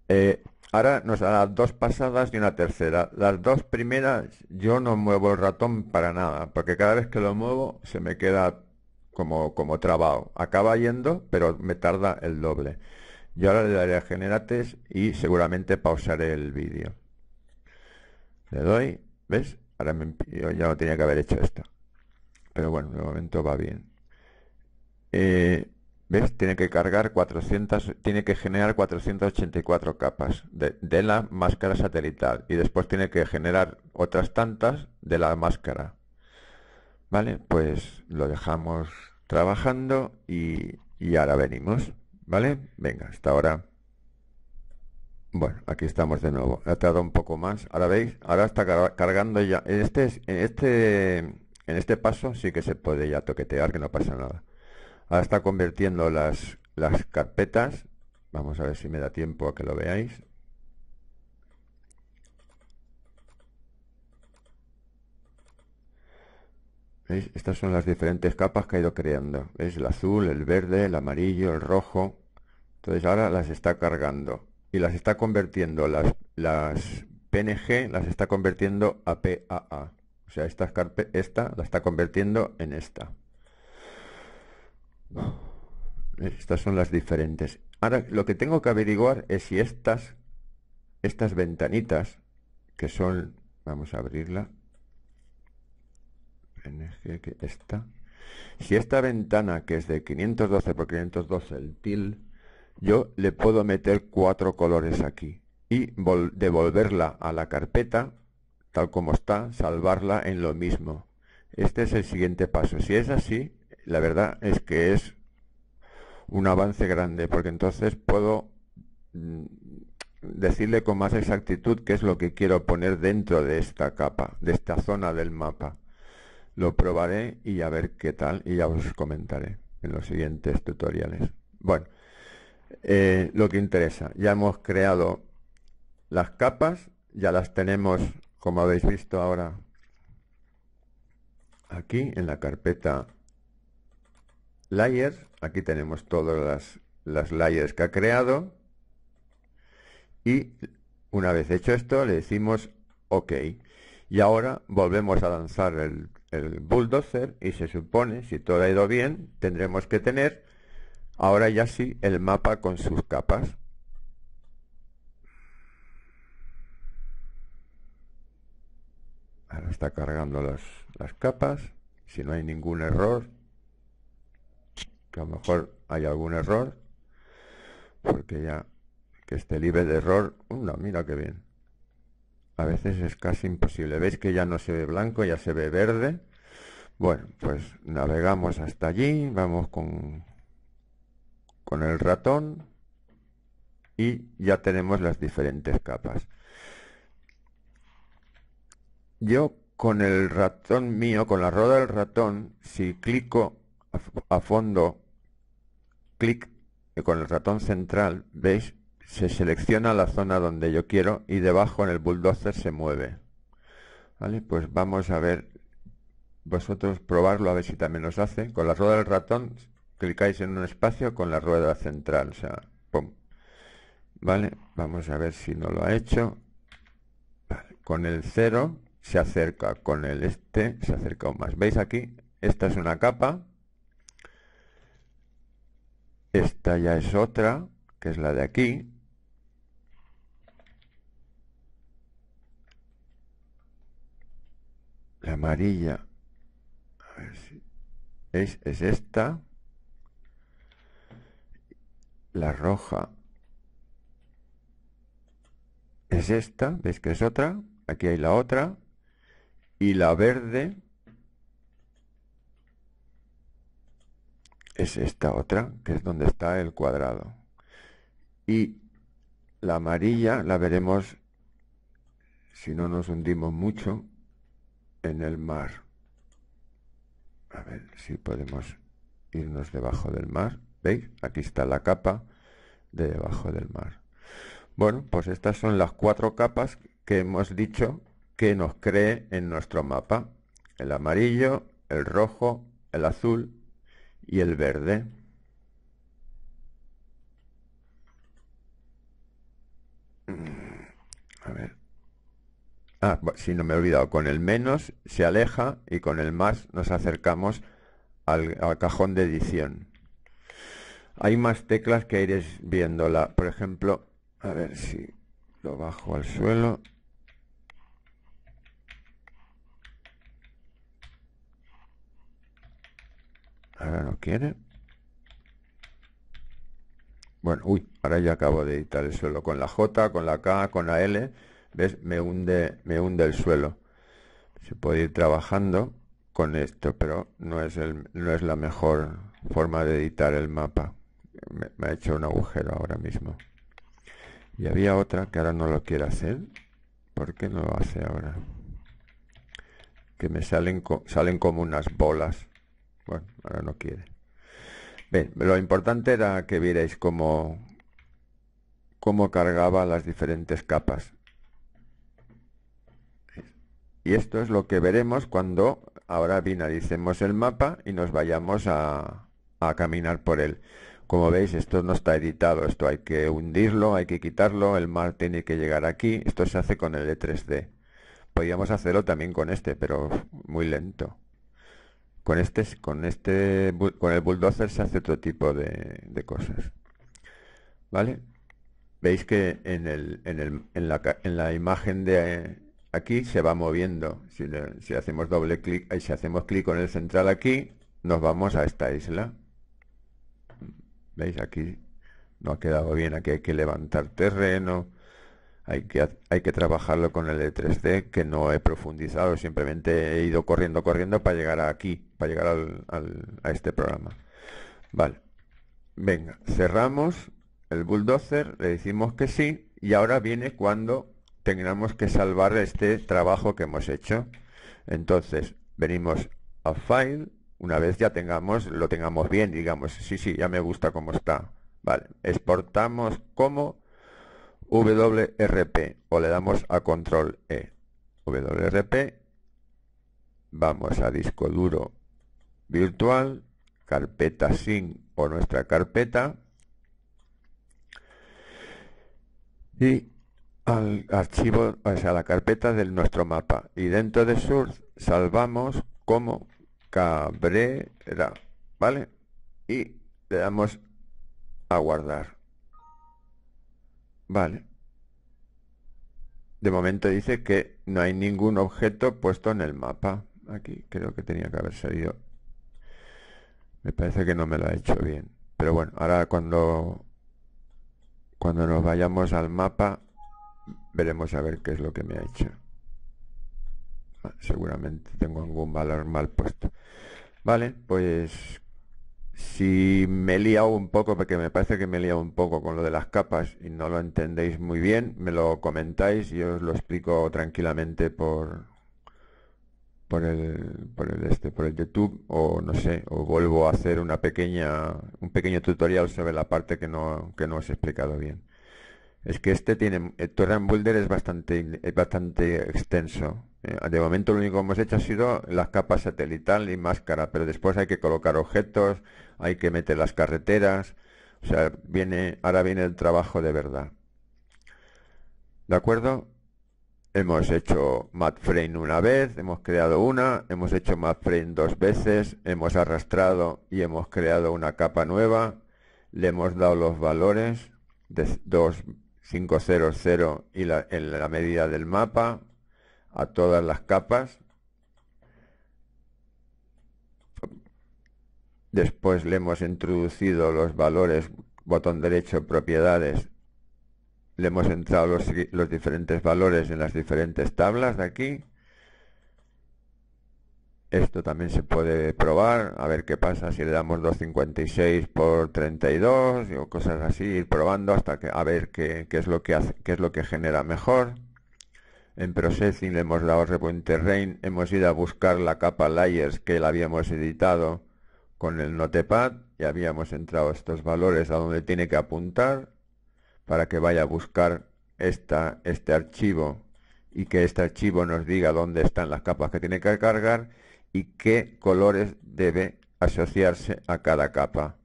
Eh, ahora nos da dos pasadas y una tercera. Las dos primeras yo no muevo el ratón para nada, porque cada vez que lo muevo se me queda como, como Acaba yendo, pero me tarda el doble. Yo ahora le daré a generates y seguramente pausaré el vídeo. Le doy, ¿ves? Ahora ya no tenía que haber hecho esto. Pero bueno, de momento va bien. Eh, ¿Ves? Tiene que cargar 400, tiene que generar 484 capas de, de la máscara satelital y después tiene que generar otras tantas de la máscara. Vale, pues lo dejamos trabajando y, y ahora venimos, ¿vale? Venga, hasta ahora. Bueno, aquí estamos de nuevo. Ha tardado un poco más. Ahora veis, ahora está cargando ya. En este, en este, en este paso sí que se puede ya toquetear, que no pasa nada. Ahora está convirtiendo las, las carpetas. Vamos a ver si me da tiempo a que lo veáis. Estas son las diferentes capas que ha ido creando. es El azul, el verde, el amarillo, el rojo. Entonces ahora las está cargando. Y las está convirtiendo, las, las PNG las está convirtiendo a PAA. O sea, esta, esta la está convirtiendo en esta. Estas son las diferentes. Ahora lo que tengo que averiguar es si estas, estas ventanitas, que son, vamos a abrirla, si esta ventana que es de 512 por 512 el til, yo le puedo meter cuatro colores aquí y devolverla a la carpeta tal como está, salvarla en lo mismo. Este es el siguiente paso. Si es así, la verdad es que es un avance grande, porque entonces puedo mm, decirle con más exactitud qué es lo que quiero poner dentro de esta capa, de esta zona del mapa. Lo probaré y a ver qué tal y ya os comentaré en los siguientes tutoriales. Bueno, eh, lo que interesa, ya hemos creado las capas, ya las tenemos, como habéis visto ahora, aquí en la carpeta layers, aquí tenemos todas las, las layers que ha creado y una vez hecho esto le decimos OK y ahora volvemos a lanzar el el bulldozer y se supone, si todo ha ido bien, tendremos que tener ahora ya sí el mapa con sus capas. Ahora está cargando las, las capas, si no hay ningún error, que a lo mejor hay algún error, porque ya que esté libre de error, una mira que bien. A veces es casi imposible. ¿Veis que ya no se ve blanco, ya se ve verde? Bueno, pues navegamos hasta allí, vamos con, con el ratón y ya tenemos las diferentes capas. Yo con el ratón mío, con la rueda del ratón, si clico a, a fondo, clic eh, con el ratón central, veis se selecciona la zona donde yo quiero y debajo en el bulldozer se mueve. ¿Vale? Pues vamos a ver, vosotros probarlo a ver si también os hace. Con la rueda del ratón clicáis en un espacio con la rueda central, o sea, ¡pum! ¿Vale? Vamos a ver si no lo ha hecho. Con el 0 se acerca, con el este se acerca aún más. ¿Veis aquí? Esta es una capa. Esta ya es otra, que es la de aquí la amarilla es, esta la roja es esta ¿Veis que es otra aquí hay la otra y la verde es esta otra que es donde está el cuadrado y la amarilla la veremos si no nos hundimos mucho en el mar. A ver si podemos irnos debajo del mar. ¿Veis? Aquí está la capa de debajo del mar. Bueno, pues estas son las cuatro capas que hemos dicho que nos cree en nuestro mapa. El amarillo, el rojo, el azul y el verde. Mm, a ver, Ah, si no me he olvidado. Con el menos se aleja y con el más nos acercamos al, cajón de edición. Hay más teclas que iréis viéndola. Por ejemplo, a ver si lo bajo al suelo. Ahora no quiere. Bueno, uy, ahora ya acabo de editar el suelo con la J, con la K, con la L. ¿Ves? Me hunde, me hunde el suelo. Se puede ir trabajando con esto, pero no es, el, no es la mejor forma de editar el mapa. Me, ha hecho un agujero ahora mismo. Y había otra que ahora no lo quiere hacer. porque no lo hace ahora? Que me salen, salen como unas bolas. Bueno, ahora no quiere. Bien, lo importante era que vierais cómo, cómo cargaba las diferentes capas. Y esto es lo que veremos cuando ahora binaricemos el mapa y nos vayamos a, a caminar por él. Como veis, esto no está editado, esto hay que hundirlo, hay que quitarlo, el mar tiene que llegar aquí, esto se hace con el E3D. Podríamos hacerlo también con este, pero muy lento. Con este, con este, con el bulldozer se hace otro tipo de, de cosas. ¿Vale? Veis que en la imagen de, aquí se va moviendo. Si, hacemos doble clic, si hacemos clic con el central aquí, nos vamos a esta isla. ¿Veis? Aquí no ha quedado bien, aquí hay que levantar terreno, hay que, hay que trabajarlo con el de 3 d que no he profundizado, simplemente he ido corriendo, corriendo para llegar aquí, para llegar al, al, a este programa. Vale, venga, cerramos el bulldozer, le decimos que sí, y ahora viene cuando tengamos que salvar este trabajo que hemos hecho. Entonces, venimos a File, una vez ya tengamos, lo tengamos bien, digamos, sí, sí, ya me gusta cómo está. Vale, exportamos como WRP o le damos a Control E. WRP, vamos a disco duro virtual, carpeta sin o nuestra carpeta. Y al archivo, o sea, a la carpeta de nuestro mapa. Y dentro de sur salvamos como Cabrera, ¿vale? Y le damos a guardar. Vale. De momento dice que no hay ningún objeto puesto en el mapa. Aquí creo que tenía que haber salido. Me parece que no me lo ha hecho bien. Pero bueno, ahora cuando, cuando nos vayamos al mapa Veremos a ver qué es lo que me ha hecho. Ah, seguramente tengo algún valor mal puesto. Vale, pues si me he liado un poco, porque me parece que me he liado un poco con lo de las capas y no lo entendéis muy bien, me lo comentáis y os lo explico tranquilamente por por el, por el este, por el YouTube, o no sé, o vuelvo a hacer una pequeña, un pequeño tutorial sobre la parte que no, que no os he explicado bien. Es que este tiene. El eh, Torrent Builder es bastante, bastante extenso. Eh, de momento lo único que hemos hecho ha sido las capas satelital y máscara, pero después hay que colocar objetos, hay que meter las carreteras. O sea, viene, ahora viene el trabajo de verdad. ¿De acuerdo? Hemos hecho MatFrame una vez, hemos creado una, hemos hecho MatFrame dos veces, hemos arrastrado y hemos creado una capa nueva, le hemos dado los valores de dos 500 y la, en la medida del mapa a todas las capas. Después le hemos introducido los valores, botón derecho, propiedades. Le hemos entrado los diferentes valores en las diferentes tablas de aquí. Esto también se puede probar, a ver qué pasa si le damos 256 por 32 o cosas así, ir probando hasta que a ver qué, es lo que qué es lo que genera mejor. En Processing le hemos dado Repoint hemos ido a buscar la capa Layers que la habíamos editado con el Notepad y habíamos entrado estos valores a donde tiene que apuntar para que vaya a buscar este archivo y que este archivo nos diga dónde están las capas que tiene que cargar y qué colores debe asociarse a cada capa.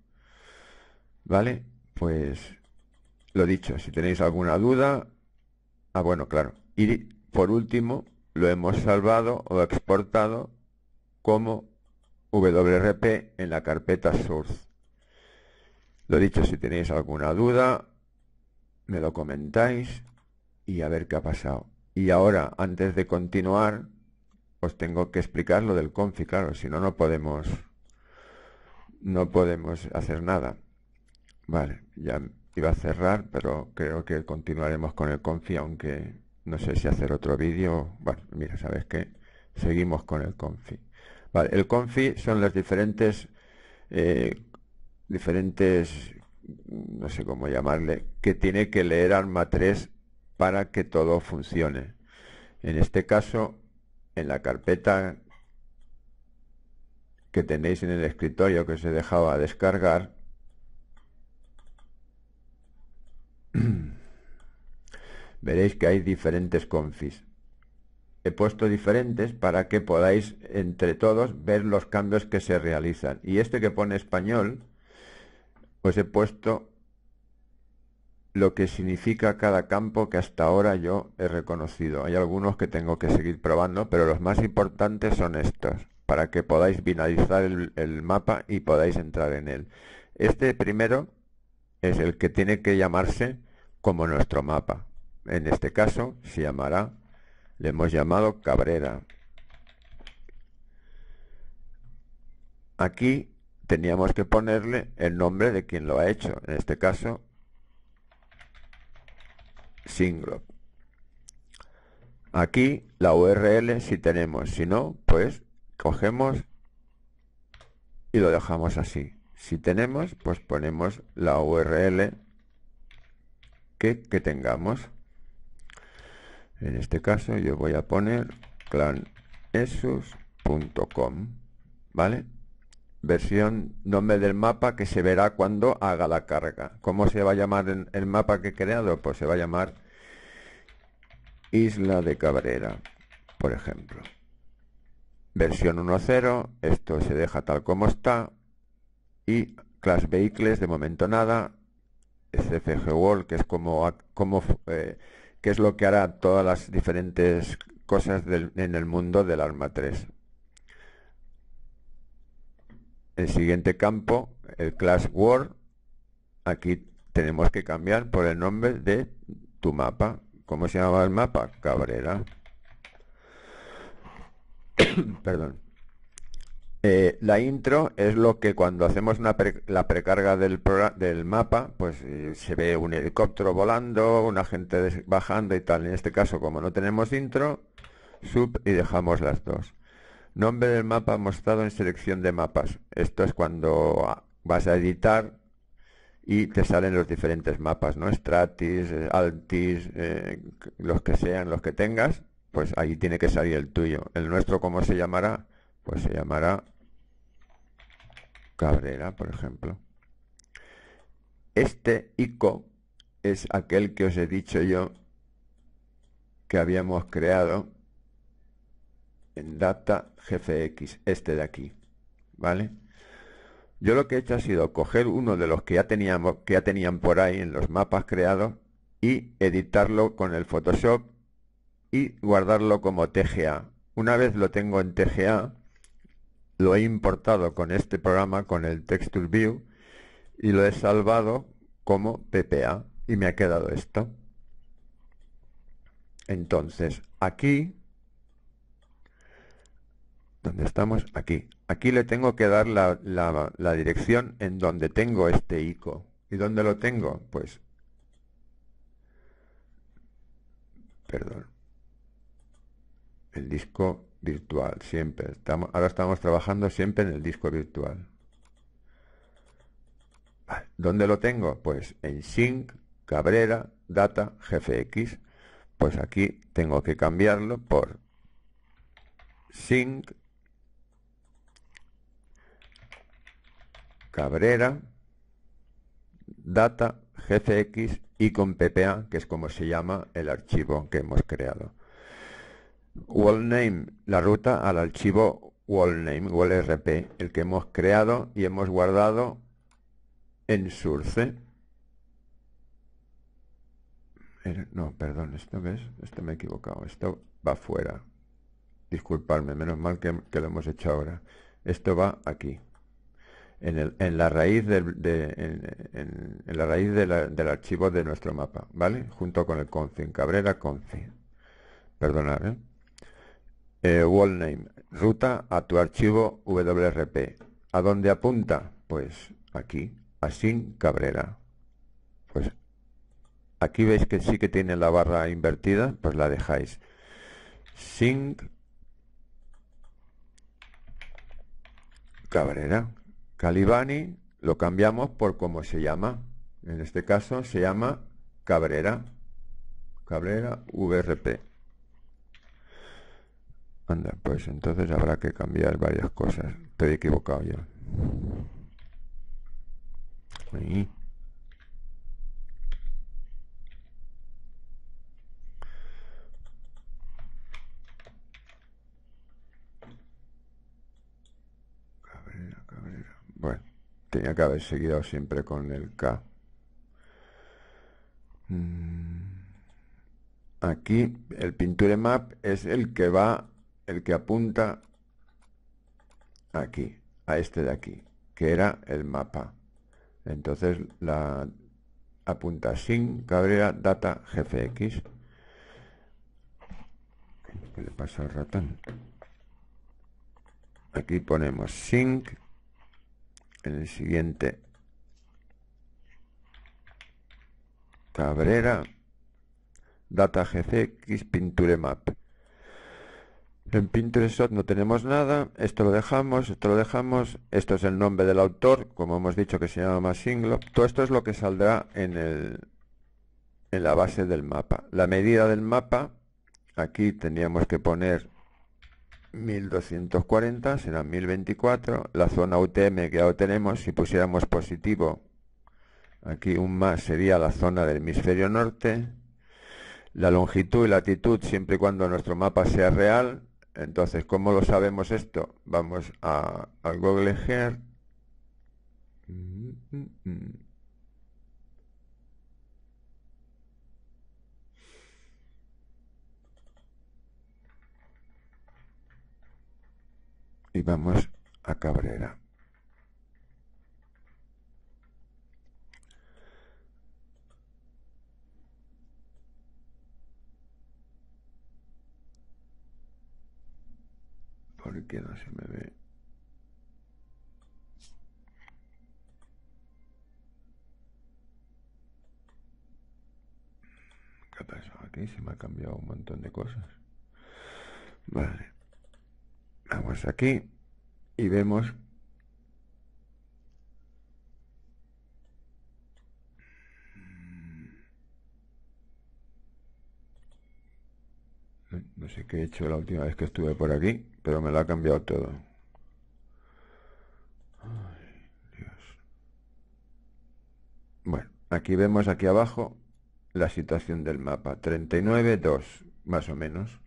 ¿Vale? Pues lo dicho, si tenéis alguna duda... Ah, bueno, claro. Y por último, lo hemos salvado o exportado como WRP en la carpeta source. Lo dicho, si tenéis alguna duda, me lo comentáis y a ver qué ha pasado. Y ahora, antes de continuar, pues tengo que explicar lo del confi, claro, si no, no podemos, no podemos hacer nada. Vale, ya iba a cerrar, pero creo que continuaremos con el confi, aunque no sé si hacer otro vídeo. Bueno, mira, ¿sabes que Seguimos con el confi. Vale, el confi son las diferentes, eh, diferentes, no sé cómo llamarle, que tiene que leer Arma 3 para que todo funcione. En este caso, en la carpeta que tenéis en el escritorio que se dejaba descargar veréis que hay diferentes confis he puesto diferentes para que podáis entre todos ver los cambios que se realizan y este que pone español pues he puesto lo que significa cada campo que hasta ahora yo he reconocido. Hay algunos que tengo que seguir probando, pero los más importantes son estos, para que podáis finalizar el, el mapa y podáis entrar en él. Este primero es el que tiene que llamarse como nuestro mapa. En este caso se llamará, le hemos llamado Cabrera. Aquí teníamos que ponerle el nombre de quien lo ha hecho. En este caso single Aquí la URL si tenemos, si no, pues cogemos y lo dejamos así. Si tenemos, pues ponemos la URL que, que tengamos. En este caso yo voy a poner clanesus.com, ¿vale? versión nombre del mapa que se verá cuando haga la carga. ¿Cómo se va a llamar el, mapa que he creado? Pues se va a llamar Isla de Cabrera, por ejemplo. Versión 1.0, esto se deja tal como está. Y Class Vehicles, de momento nada. CFG World, que es como, eh, es lo que hará todas las diferentes cosas en el mundo del Arma 3 el siguiente campo, el class word, aquí tenemos que cambiar por el nombre de tu mapa. ¿Cómo se llama el mapa? Cabrera. Perdón. Eh, la intro es lo que cuando hacemos la precarga del, del mapa, pues eh, se ve un helicóptero volando, una gente bajando y tal. En este caso, como no tenemos intro, sub y dejamos las dos. Nombre del mapa mostrado en selección de mapas. Esto es cuando vas a editar y te salen los diferentes mapas, ¿no? Stratis, Altis, eh, los que sean, los que tengas, pues ahí tiene que salir el tuyo. El nuestro, ¿cómo se llamará? Pues se llamará Cabrera, por ejemplo. Este ICO es aquel que os he dicho yo que habíamos creado en data gfx, este de aquí, ¿vale? Yo lo que he hecho ha sido coger uno de los que ya teníamos, que ya tenían por ahí en los mapas creados y editarlo con el Photoshop y guardarlo como TGA. Una vez lo tengo en TGA, lo he importado con este programa, con el Texture View, y lo he salvado como PPA y me ha quedado esto. Entonces, aquí ¿Dónde estamos? Aquí. Aquí le tengo que dar la, dirección en donde tengo este ICO. ¿Y dónde lo tengo? Pues... Perdón. El disco virtual, siempre. Estamos, ahora estamos trabajando siempre en el disco virtual. ¿Dónde lo tengo? Pues en Sync, Cabrera, Data, GFX. Pues aquí tengo que cambiarlo por Sync Cabrera, data, gcx y con ppa, que es como se llama el archivo que hemos creado. WallName, la ruta al archivo WallName, WallRP, el que hemos creado y hemos guardado en surce. No, perdón, ¿esto es? Esto me he equivocado, esto va fuera. disculpadme, menos mal que lo hemos hecho ahora. Esto va aquí en, la raíz, del, de, en, la raíz del archivo de nuestro mapa, ¿vale? Junto con el config Cabrera config. Perdonad, ¿eh? eh wall name, ruta a tu archivo WRP. ¿A dónde apunta? Pues aquí, a sin Cabrera. Pues aquí veis que sí que tiene la barra invertida, pues la dejáis. Sin Cabrera Calibani lo cambiamos por cómo se llama. En este caso se llama Cabrera. Cabrera VRP. Anda, pues entonces habrá que cambiar varias cosas. Estoy equivocado yo. Tenía que haber seguido siempre con el K. Mm. Aquí el Pinture Map es el que va, el que apunta aquí, a este de aquí, que era el mapa. Entonces la apunta sin Cabrera Data GFX. ¿Qué le pasa al ratón? Aquí ponemos sync en el siguiente Cabrera Data GC Pinture Map en Pinterest no tenemos nada, esto lo dejamos, esto lo dejamos, esto es el nombre del autor, como hemos dicho que se llama singlo Todo esto es lo que saldrá en, el, en la base del mapa. La medida del mapa, aquí teníamos que poner 1240 será 1024. La zona UTM que ahora tenemos, si pusiéramos positivo, aquí un más sería la zona del hemisferio norte. La longitud y latitud, siempre y cuando nuestro mapa sea real. Entonces, ¿cómo lo sabemos esto? Vamos a, Google Earth. Mm, mm, mm. y vamos a Cabrera. ¿Por qué no se me ve? ¿Qué ha aquí? Se me ha cambiado un montón de cosas. Vale. Vamos aquí y vemos mm. No sé qué he hecho la última vez que estuve por aquí, pero me lo ha cambiado todo. Bueno, aquí vemos aquí abajo la situación del mapa. 39.2, más o menos.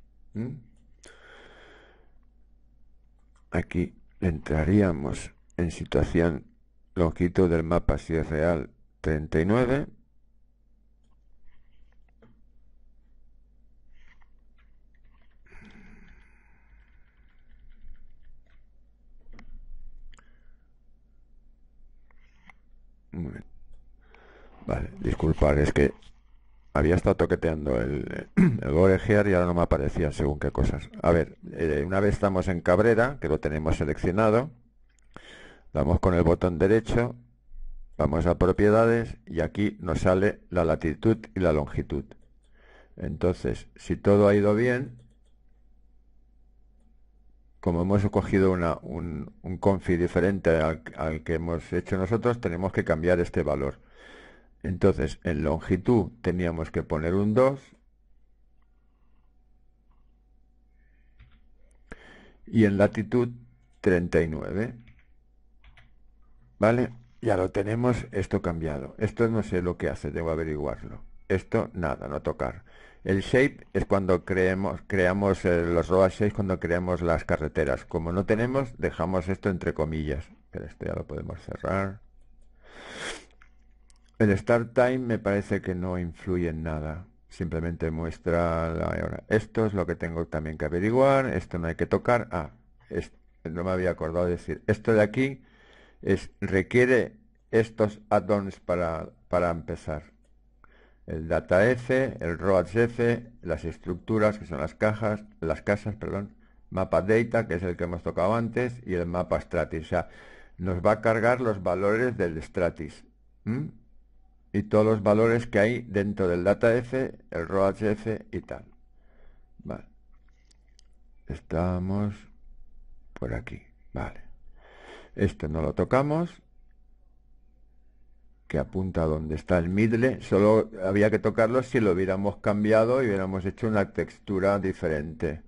Aquí entraríamos en situación, lo del mapa si es real, 39. Vale, disculpad, es que había estado toqueteando el, eh, el y ahora no me aparecía según qué cosas. A ver, eh, una vez estamos en Cabrera, que lo tenemos seleccionado, damos con el botón derecho, vamos a propiedades y aquí nos sale la latitud y la longitud. Entonces, si todo ha ido bien, como hemos cogido un, confi diferente al que hemos hecho nosotros, tenemos que cambiar este valor. Entonces, en longitud teníamos que poner un 2. Y en latitud 39. ¿Vale? Ya lo tenemos esto cambiado. Esto no sé lo que hace, debo averiguarlo. Esto nada, no tocar. El shape es cuando creemos, creamos eh, los road shapes, cuando creamos las carreteras. Como no tenemos, dejamos esto entre comillas. Pero esto ya lo podemos cerrar. El start time me parece que no influye en nada. Simplemente muestra la hora. Esto es lo que tengo también que averiguar. Esto no hay que tocar. Ah, no me había acordado de decir. Esto de aquí es, requiere estos add-ons para, para empezar. El data F, el ROADS F, las estructuras, que son las cajas, las casas, perdón, mapa data, que es el que hemos tocado antes, y el mapa stratis. O sea, nos va a cargar los valores del stratis y todos los valores que hay dentro del data f, el hf y tal. Vale. Estamos por aquí. Vale. Esto no lo tocamos. Que apunta a donde está el middle Solo había que tocarlo si lo hubiéramos cambiado y hubiéramos hecho una textura diferente.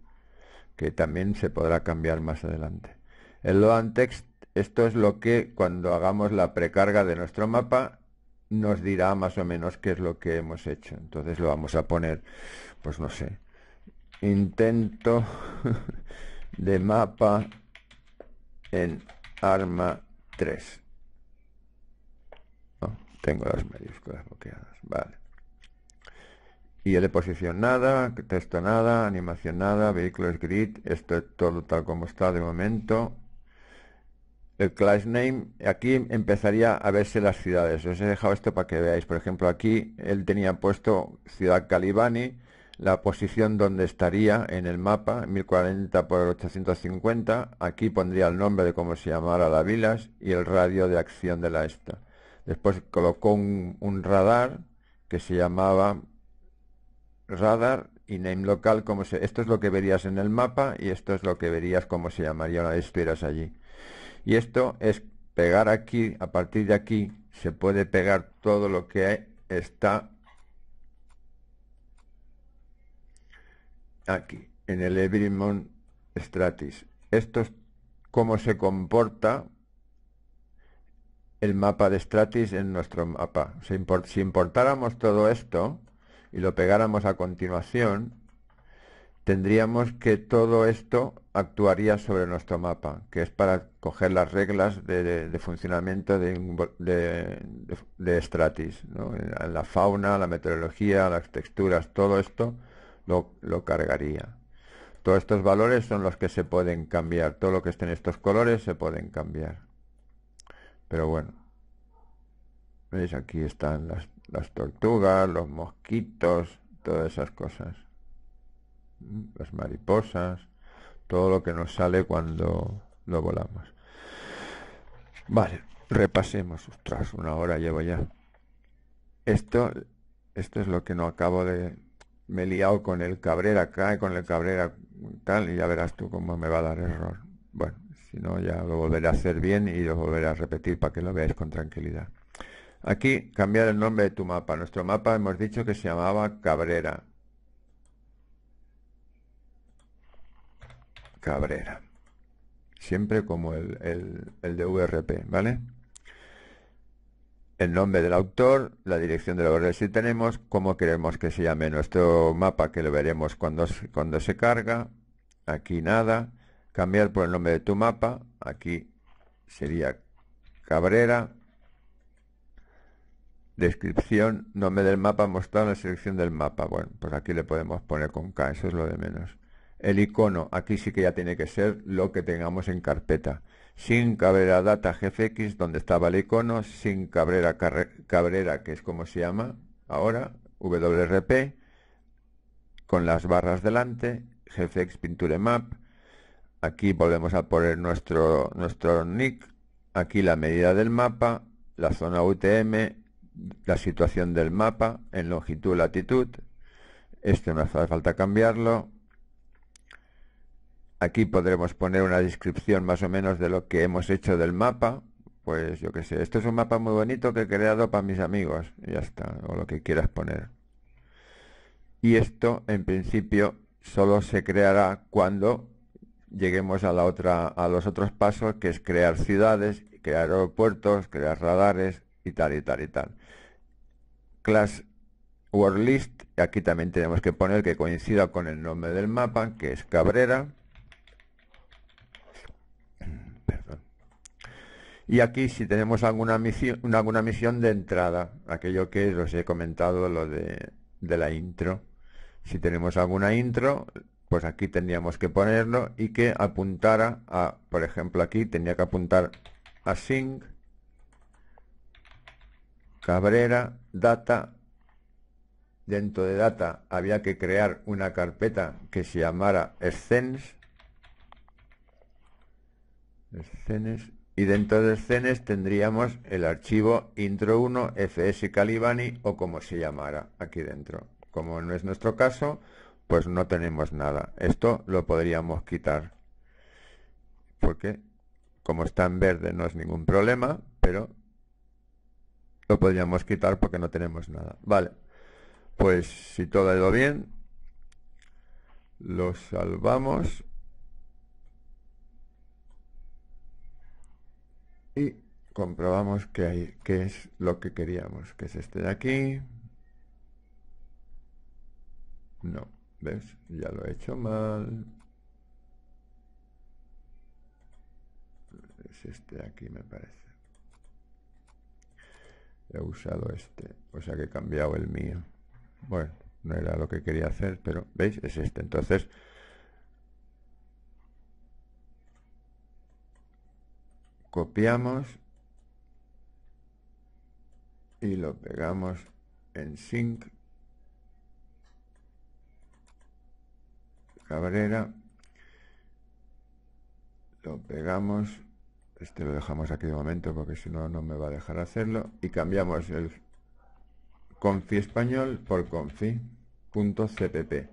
Que también se podrá cambiar más adelante. El loan text, esto es lo que cuando hagamos la precarga de nuestro mapa nos dirá más o menos qué es lo que hemos hecho. Entonces lo vamos a poner, pues no sé, intento de mapa en arma 3. tengo las mayúsculas bloqueadas, vale. Y de posición nada, texto nada, animación nada, vehículos grid, esto es todo tal como está de momento el class name, aquí empezaría a verse las ciudades. Os he dejado esto para que veáis. Por ejemplo, aquí él tenía puesto ciudad Calibani, la posición donde estaría en el mapa, 1040 por 850. Aquí pondría el nombre de cómo se llamara la vilas y el radio de acción de la esta. Después colocó un, radar que se llamaba radar y name local. Como esto es lo que verías en el mapa y esto es lo que verías cómo se llamaría una vez estuvieras allí y esto es pegar aquí a partir de aquí se puede pegar todo lo que está aquí en el Ebrimon Stratis esto es cómo se comporta el mapa de Stratis en nuestro mapa si importáramos todo esto y lo pegáramos a continuación tendríamos que todo esto actuaría sobre nuestro mapa, que es para coger las reglas de, funcionamiento de, Stratis, la fauna, la meteorología, las texturas, todo esto lo, cargaría. Todos estos valores son los que se pueden cambiar, todo lo que esté en estos colores se pueden cambiar. Pero bueno, veis aquí están las tortugas, los mosquitos, todas esas cosas las mariposas, todo lo que nos sale cuando lo volamos. Vale, repasemos. Ostras, una hora llevo ya. Esto, esto es lo que no acabo de... Me he liado con el Cabrera acá y con el Cabrera tal, y ya verás tú cómo me va a dar error. Bueno, si no, ya lo volveré a hacer bien y lo volveré a repetir para que lo veáis con tranquilidad. Aquí, cambiar el nombre de tu mapa. Nuestro mapa hemos dicho que se llamaba Cabrera. Cabrera. Siempre como el, de VRP, ¿vale? el nombre del autor, la dirección de la URL si tenemos, cómo queremos que se llame nuestro mapa, que lo veremos cuando, cuando se carga. Aquí nada. Cambiar por el nombre de tu mapa. Aquí sería Cabrera. Descripción, nombre del mapa, mostrar la selección del mapa. Bueno, pues aquí le podemos poner con K, eso es lo de menos. El icono, aquí sí que ya tiene que ser lo que tengamos en carpeta. Sin Cabrera Data GFX, donde estaba el icono, sin Cabrera Cabrera, que es como se llama ahora, WRP, con las barras delante, GFX Pinture Map. Aquí volvemos a poner nuestro, nuestro nick, aquí la medida del mapa, la zona UTM, la situación del mapa en longitud, latitud. Este no hace falta cambiarlo. Aquí podremos poner una descripción más o menos de lo que hemos hecho del mapa. Pues yo qué sé, esto es un mapa muy bonito que he creado para mis amigos. Ya está, o lo que quieras poner. Y esto, en principio, solo se creará cuando lleguemos a la otra, a los otros pasos, que es crear ciudades, crear aeropuertos, crear radares y tal y tal y tal. Class List, aquí también tenemos que poner que coincida con el nombre del mapa, que es Cabrera. Y aquí si tenemos alguna misión, alguna misión de entrada, aquello que os he comentado, lo de, la intro. Si tenemos alguna intro, pues aquí tendríamos que ponerlo y que apuntara a, por ejemplo aquí tenía que apuntar a sync, Cabrera, data. Dentro de data había que crear una carpeta que se llamara Scenes. Scenes y dentro de escenes tendríamos el archivo intro 1 fs calibani o como se llamara aquí dentro. Como no es nuestro caso, pues no tenemos nada. Esto lo podríamos quitar porque como está en verde no es ningún problema, pero lo podríamos quitar porque no tenemos nada. Vale, pues si todo ha ido bien, lo salvamos comprobamos que, hay, que es lo que queríamos, que es este de aquí. No, ¿ves? Ya lo he hecho mal. Es pues este de aquí, me parece. He usado este, o sea que he cambiado el mío. Bueno, no era lo que quería hacer, pero ¿veis? Es este. Entonces, copiamos y lo pegamos en sync Cabrera lo pegamos este lo dejamos aquí de momento porque si no no me va a dejar hacerlo y cambiamos el confi español por confi.cpp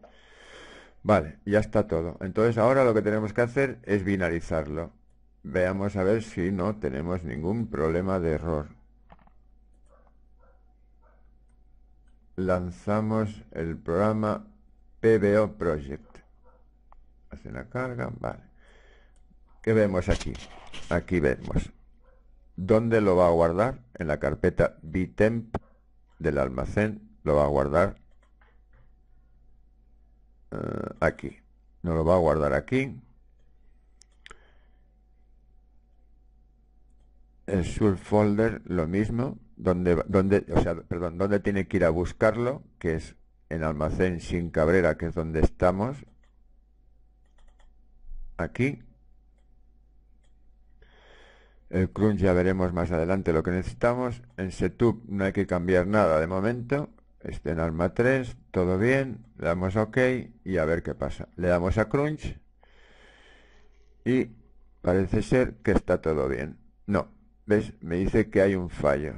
vale ya está todo entonces ahora lo que tenemos que hacer es binarizarlo Veamos a ver si no tenemos ningún problema de error. Lanzamos el programa PBO Project. Hace una carga, vale. ¿Qué vemos aquí? Aquí vemos. ¿Dónde lo va a guardar? En la carpeta bitemp del almacén lo va a guardar eh, aquí. No lo va a guardar aquí, el surf folder lo mismo, donde, donde, o sea, perdón, donde tiene que ir a buscarlo, que es en almacén sin cabrera, que es donde estamos. Aquí. El crunch ya veremos más adelante lo que necesitamos. En setup no hay que cambiar nada de momento. Este en alma 3, todo bien. Le damos OK y a ver qué pasa. Le damos a crunch. Y parece ser que está todo bien. No, ¿Ves? Me dice que hay un fallo.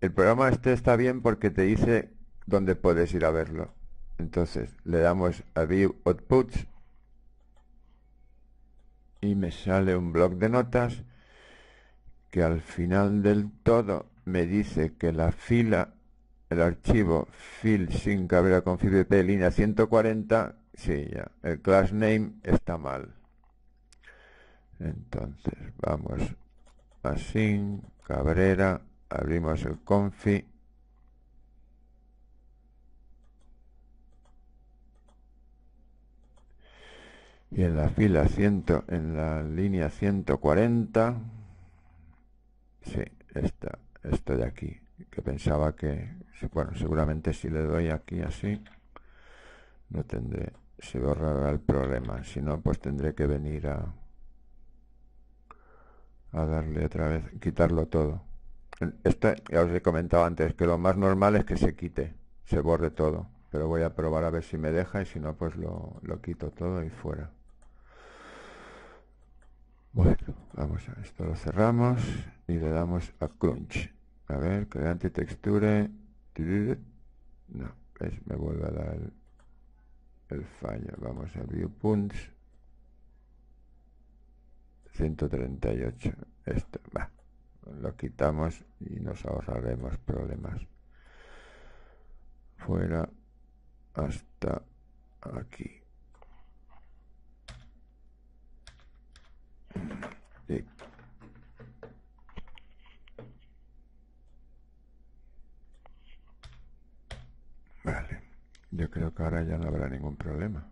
El programa este está bien porque te dice dónde puedes ir a verlo. Entonces, le damos a View Outputs y me sale un bloc de notas que al final del todo me dice que la fila, el archivo fil sin a con de línea 140, sí, ya, el class name está mal. Entonces, vamos así Cabrera, abrimos el confi. Y en la fila 100, en la línea 140, sí, está, estoy de aquí, que pensaba que, bueno, seguramente si le doy aquí así, no tendré, se borrará el problema, si no, pues tendré que venir a a darle otra vez, quitarlo todo. Esto ya os he comentado antes que lo más normal es que se quite, se borre todo. Pero voy a probar a ver si me deja y si no, pues lo, quito todo y fuera. Bueno, vamos a esto lo cerramos y le damos a crunch. A ver, creante texture. No, es, me vuelve a dar el, el fallo. Vamos a viewpoints. 138. Esto, va. Lo quitamos y nos ahorraremos problemas. Fuera hasta aquí. Vale. Yo creo que ahora ya no habrá ningún problema.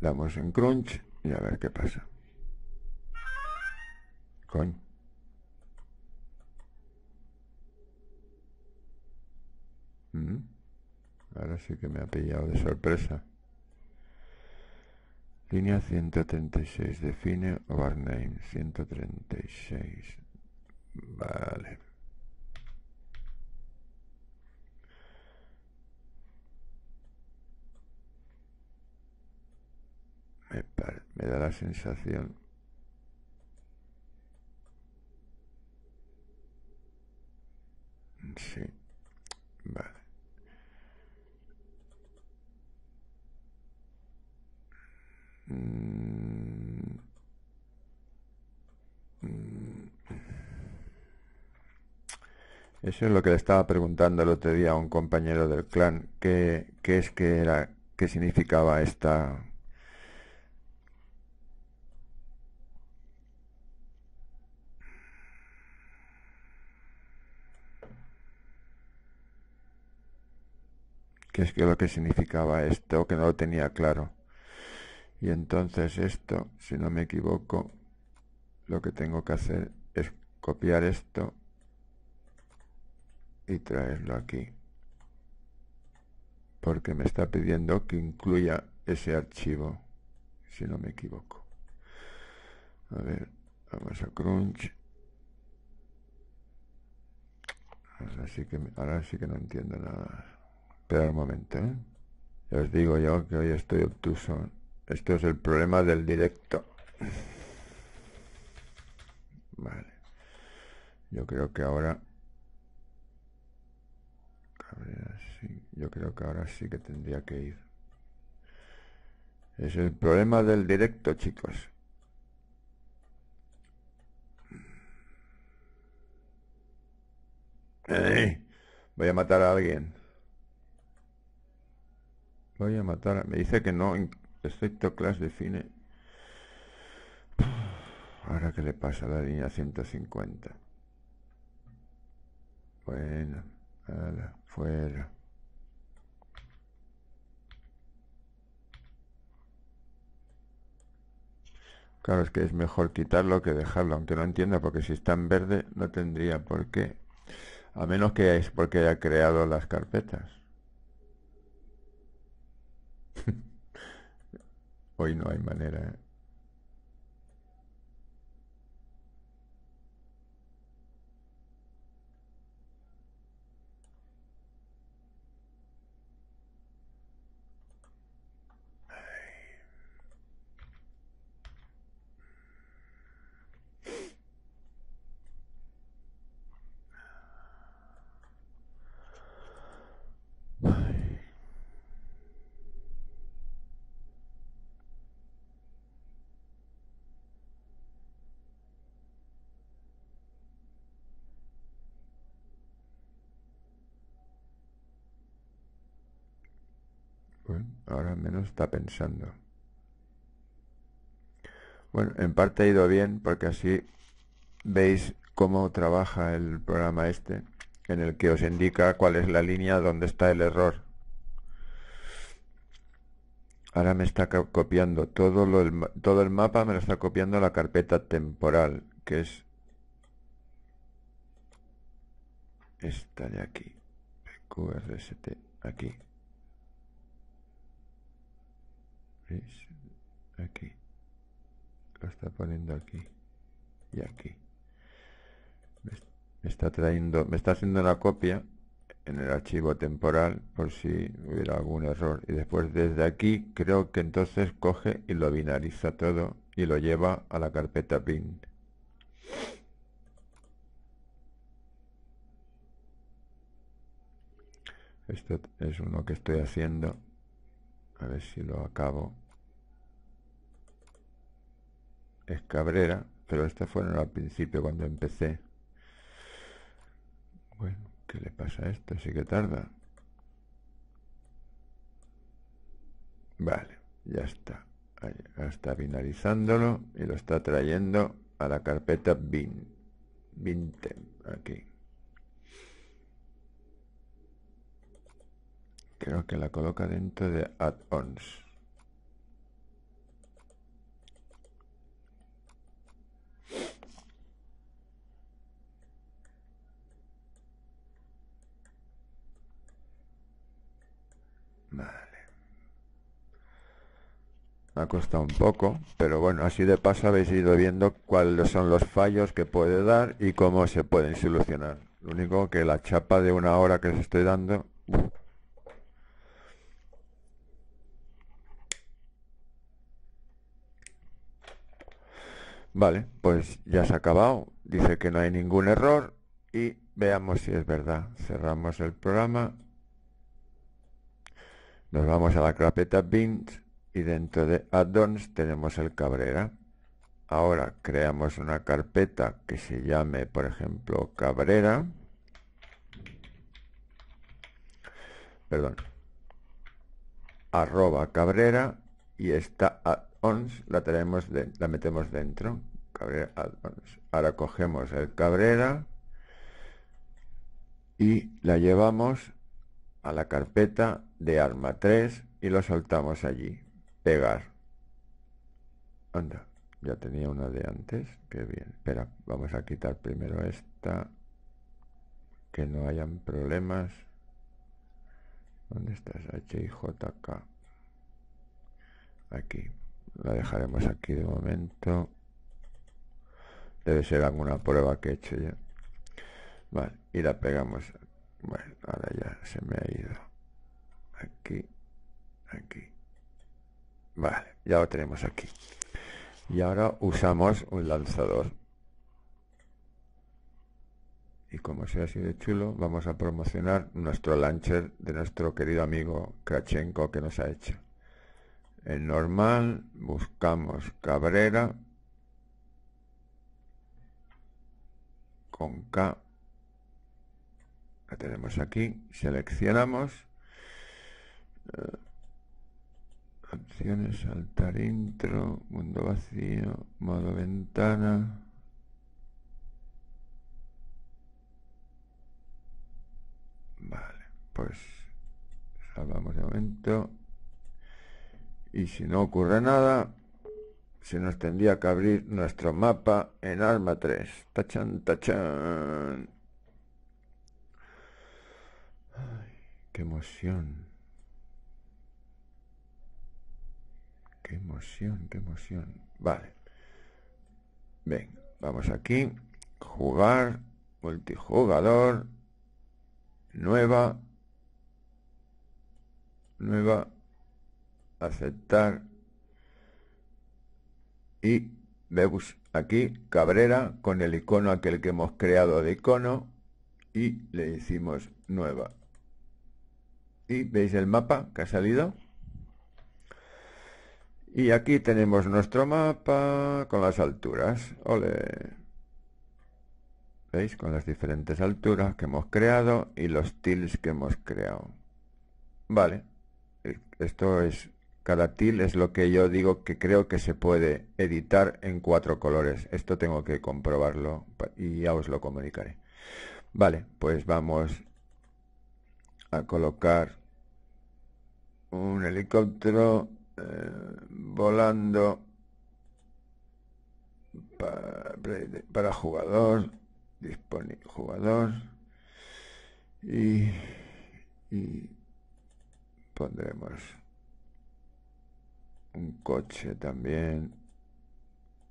damos en crunch y a ver qué pasa. Con. Mm. Ahora sí que me ha pillado de sorpresa. Línea 136, define overname. 136. Vale. me, da la sensación Sí, vale. Mm. Eso es lo que le estaba preguntando el otro día a un compañero del clan, qué, qué es que era, qué significaba esta es que lo que significaba esto, que no lo tenía claro. Y entonces esto, si no me equivoco, lo que tengo que hacer es copiar esto y traerlo aquí. Porque me está pidiendo que incluya ese archivo, si no me equivoco. A ver, vamos a crunch. Así que, ahora sí que no entiendo nada. Espera un momento, ¿eh? Os digo yo que hoy estoy obtuso. Esto es el problema del directo. Vale. Yo creo que ahora... Yo creo que ahora sí que tendría que ir. Es el problema del directo, chicos. voy a matar a alguien. Voy a matar a... Me dice que no, excepto class define. Ahora que le pasa a la línea 150. Bueno, ala, fuera. Claro, es que es mejor quitarlo que dejarlo, aunque no entienda, porque si está en verde no tendría por qué. A menos que es porque haya creado las carpetas. Hoy no hay manera ¿eh? ahora menos está pensando. Bueno, en parte ha ido bien porque así veis cómo trabaja el programa este, en el que os indica cuál es la línea donde está el error. Ahora me está copiando todo, el, todo el mapa, me lo está copiando la carpeta temporal, que es esta de aquí, QRST, aquí. Aquí. Lo está poniendo aquí. Y aquí. Me está trayendo, me está haciendo la copia en el archivo temporal por si hubiera algún error. Y después desde aquí creo que entonces coge y lo binariza todo y lo lleva a la carpeta bin. Esto es uno que estoy haciendo. A ver si lo acabo. es Cabrera, pero estas fueron al principio cuando empecé. Bueno, ¿qué le pasa a esto? ¿Así que tarda. Vale, ya está. Ahí, está finalizándolo y lo está trayendo a la carpeta bin. Bintem, aquí. Creo que la coloca dentro de add-ons. Vale. Ha costado un poco, pero bueno, así de paso habéis ido viendo cuáles son los fallos que puede dar y cómo se pueden solucionar. Lo único que la chapa de una hora que os estoy dando... Vale, pues ya se ha acabado. Dice que no hay ningún error y veamos si es verdad. Cerramos el programa. Nos vamos a la carpeta bins y dentro de addons tenemos el Cabrera. Ahora creamos una carpeta que se llame, por ejemplo, Cabrera. Perdón. Arroba Cabrera y esta addons la, tenemos la metemos dentro. Cabrera Ahora cogemos el Cabrera y la llevamos a la carpeta de arma 3 y lo soltamos allí. Pegar. Anda, ya tenía una de antes. que bien. Espera, vamos a quitar primero esta. Que no hayan problemas. ¿Dónde estás? H k Aquí. La dejaremos aquí de momento. Debe ser alguna prueba que he hecho ya. Vale, y la pegamos. Bueno, ahora ya se me ha ido aquí, aquí. Vale, ya lo tenemos aquí. Y ahora usamos un lanzador. Y como sea así de chulo, vamos a promocionar nuestro launcher de nuestro querido amigo Krachenko que nos ha hecho. en normal, buscamos Cabrera con K. La tenemos aquí, seleccionamos eh, opciones, saltar intro, mundo vacío, modo ventana. Vale, pues salvamos de momento. Y si no ocurre nada, se nos tendría que abrir nuestro mapa en Arma 3. Tachan, tachan. Ay, qué emoción. Qué emoción, qué emoción. Vale. vamos aquí. Jugar, multijugador, nueva, nueva, aceptar. Y vemos aquí Cabrera con el icono aquel que hemos creado de icono y le decimos nueva. ¿Y veis el mapa que ha salido? Y aquí tenemos nuestro mapa con las alturas. ¿Veis? Con las diferentes alturas que hemos creado y los tiles que hemos creado. Vale. Eh, esto es... Cada til es lo que yo digo que creo que se puede editar en cuatro colores. Esto tengo que comprobarlo y ya os lo comunicaré. Vale, pues vamos a colocar un helicóptero volando para, jugador, disponible jugador y, pondremos un coche también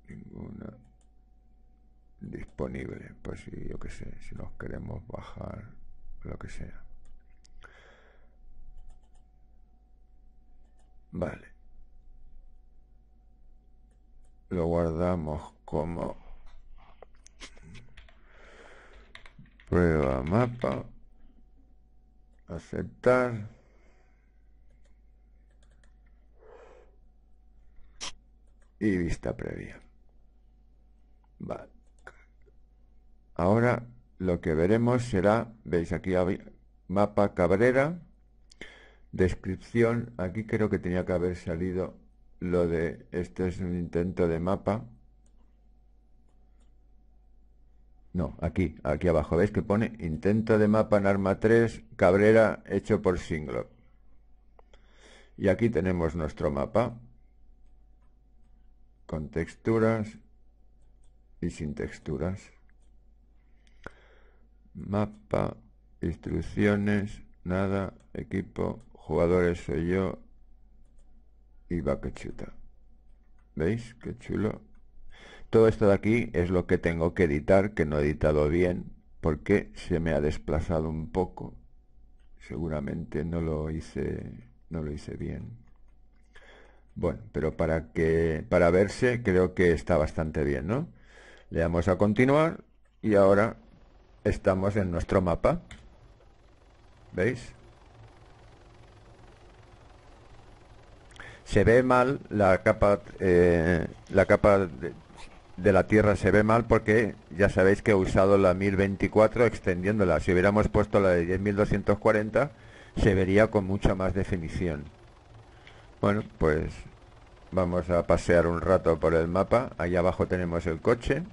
ninguna disponible pues si yo que sé si nos queremos bajar lo que sea vale lo guardamos como prueba mapa aceptar y vista previa ahora lo que veremos será veis aquí mapa cabrera descripción aquí creo que tenía que haber salido lo de este es un intento de mapa. No, aquí, aquí abajo. ¿Veis que pone intento de mapa en arma 3, Cabrera, hecho por Singlop? Y aquí tenemos nuestro mapa. Con texturas y sin texturas. Mapa, instrucciones, nada, equipo, jugadores soy yo, y chuta. ¿Veis? Qué chulo. Todo esto de aquí es lo que tengo que editar, que no he editado bien, porque se me ha desplazado un poco. Seguramente no lo hice, no lo hice bien. Bueno, pero para que para verse creo que está bastante bien, ¿no? Le damos a continuar y ahora estamos en nuestro mapa. ¿Veis? se ve mal la capa, eh, la capa de, la Tierra se ve mal porque ya sabéis que he usado la 1024 extendiéndola. Si hubiéramos puesto la de 10.240 se vería con mucha más definición. Bueno, pues vamos a pasear un rato por el mapa. Ahí abajo tenemos el coche.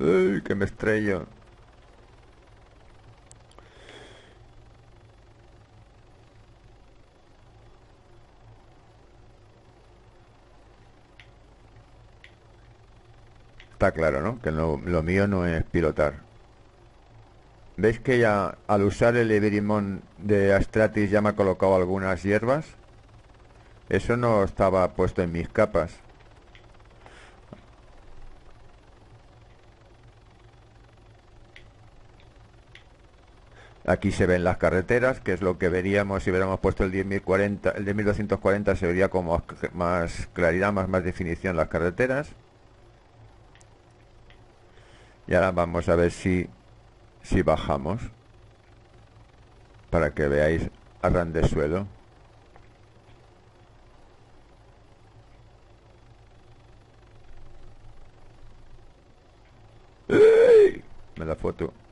¡Uy, que me estrello! está claro, ¿no? Que lo mío no es pilotar. ¿Veis que ya al usar el Iberimón de Astratis ya me ha colocado algunas hierbas? Eso no estaba puesto en mis capas. Aquí se ven las carreteras, que es lo que veríamos si hubiéramos puesto el 10.040, el 10.240 se vería con más, claridad, más definición las carreteras y ahora vamos a ver si bajamos para que veáis a de suelo me la foto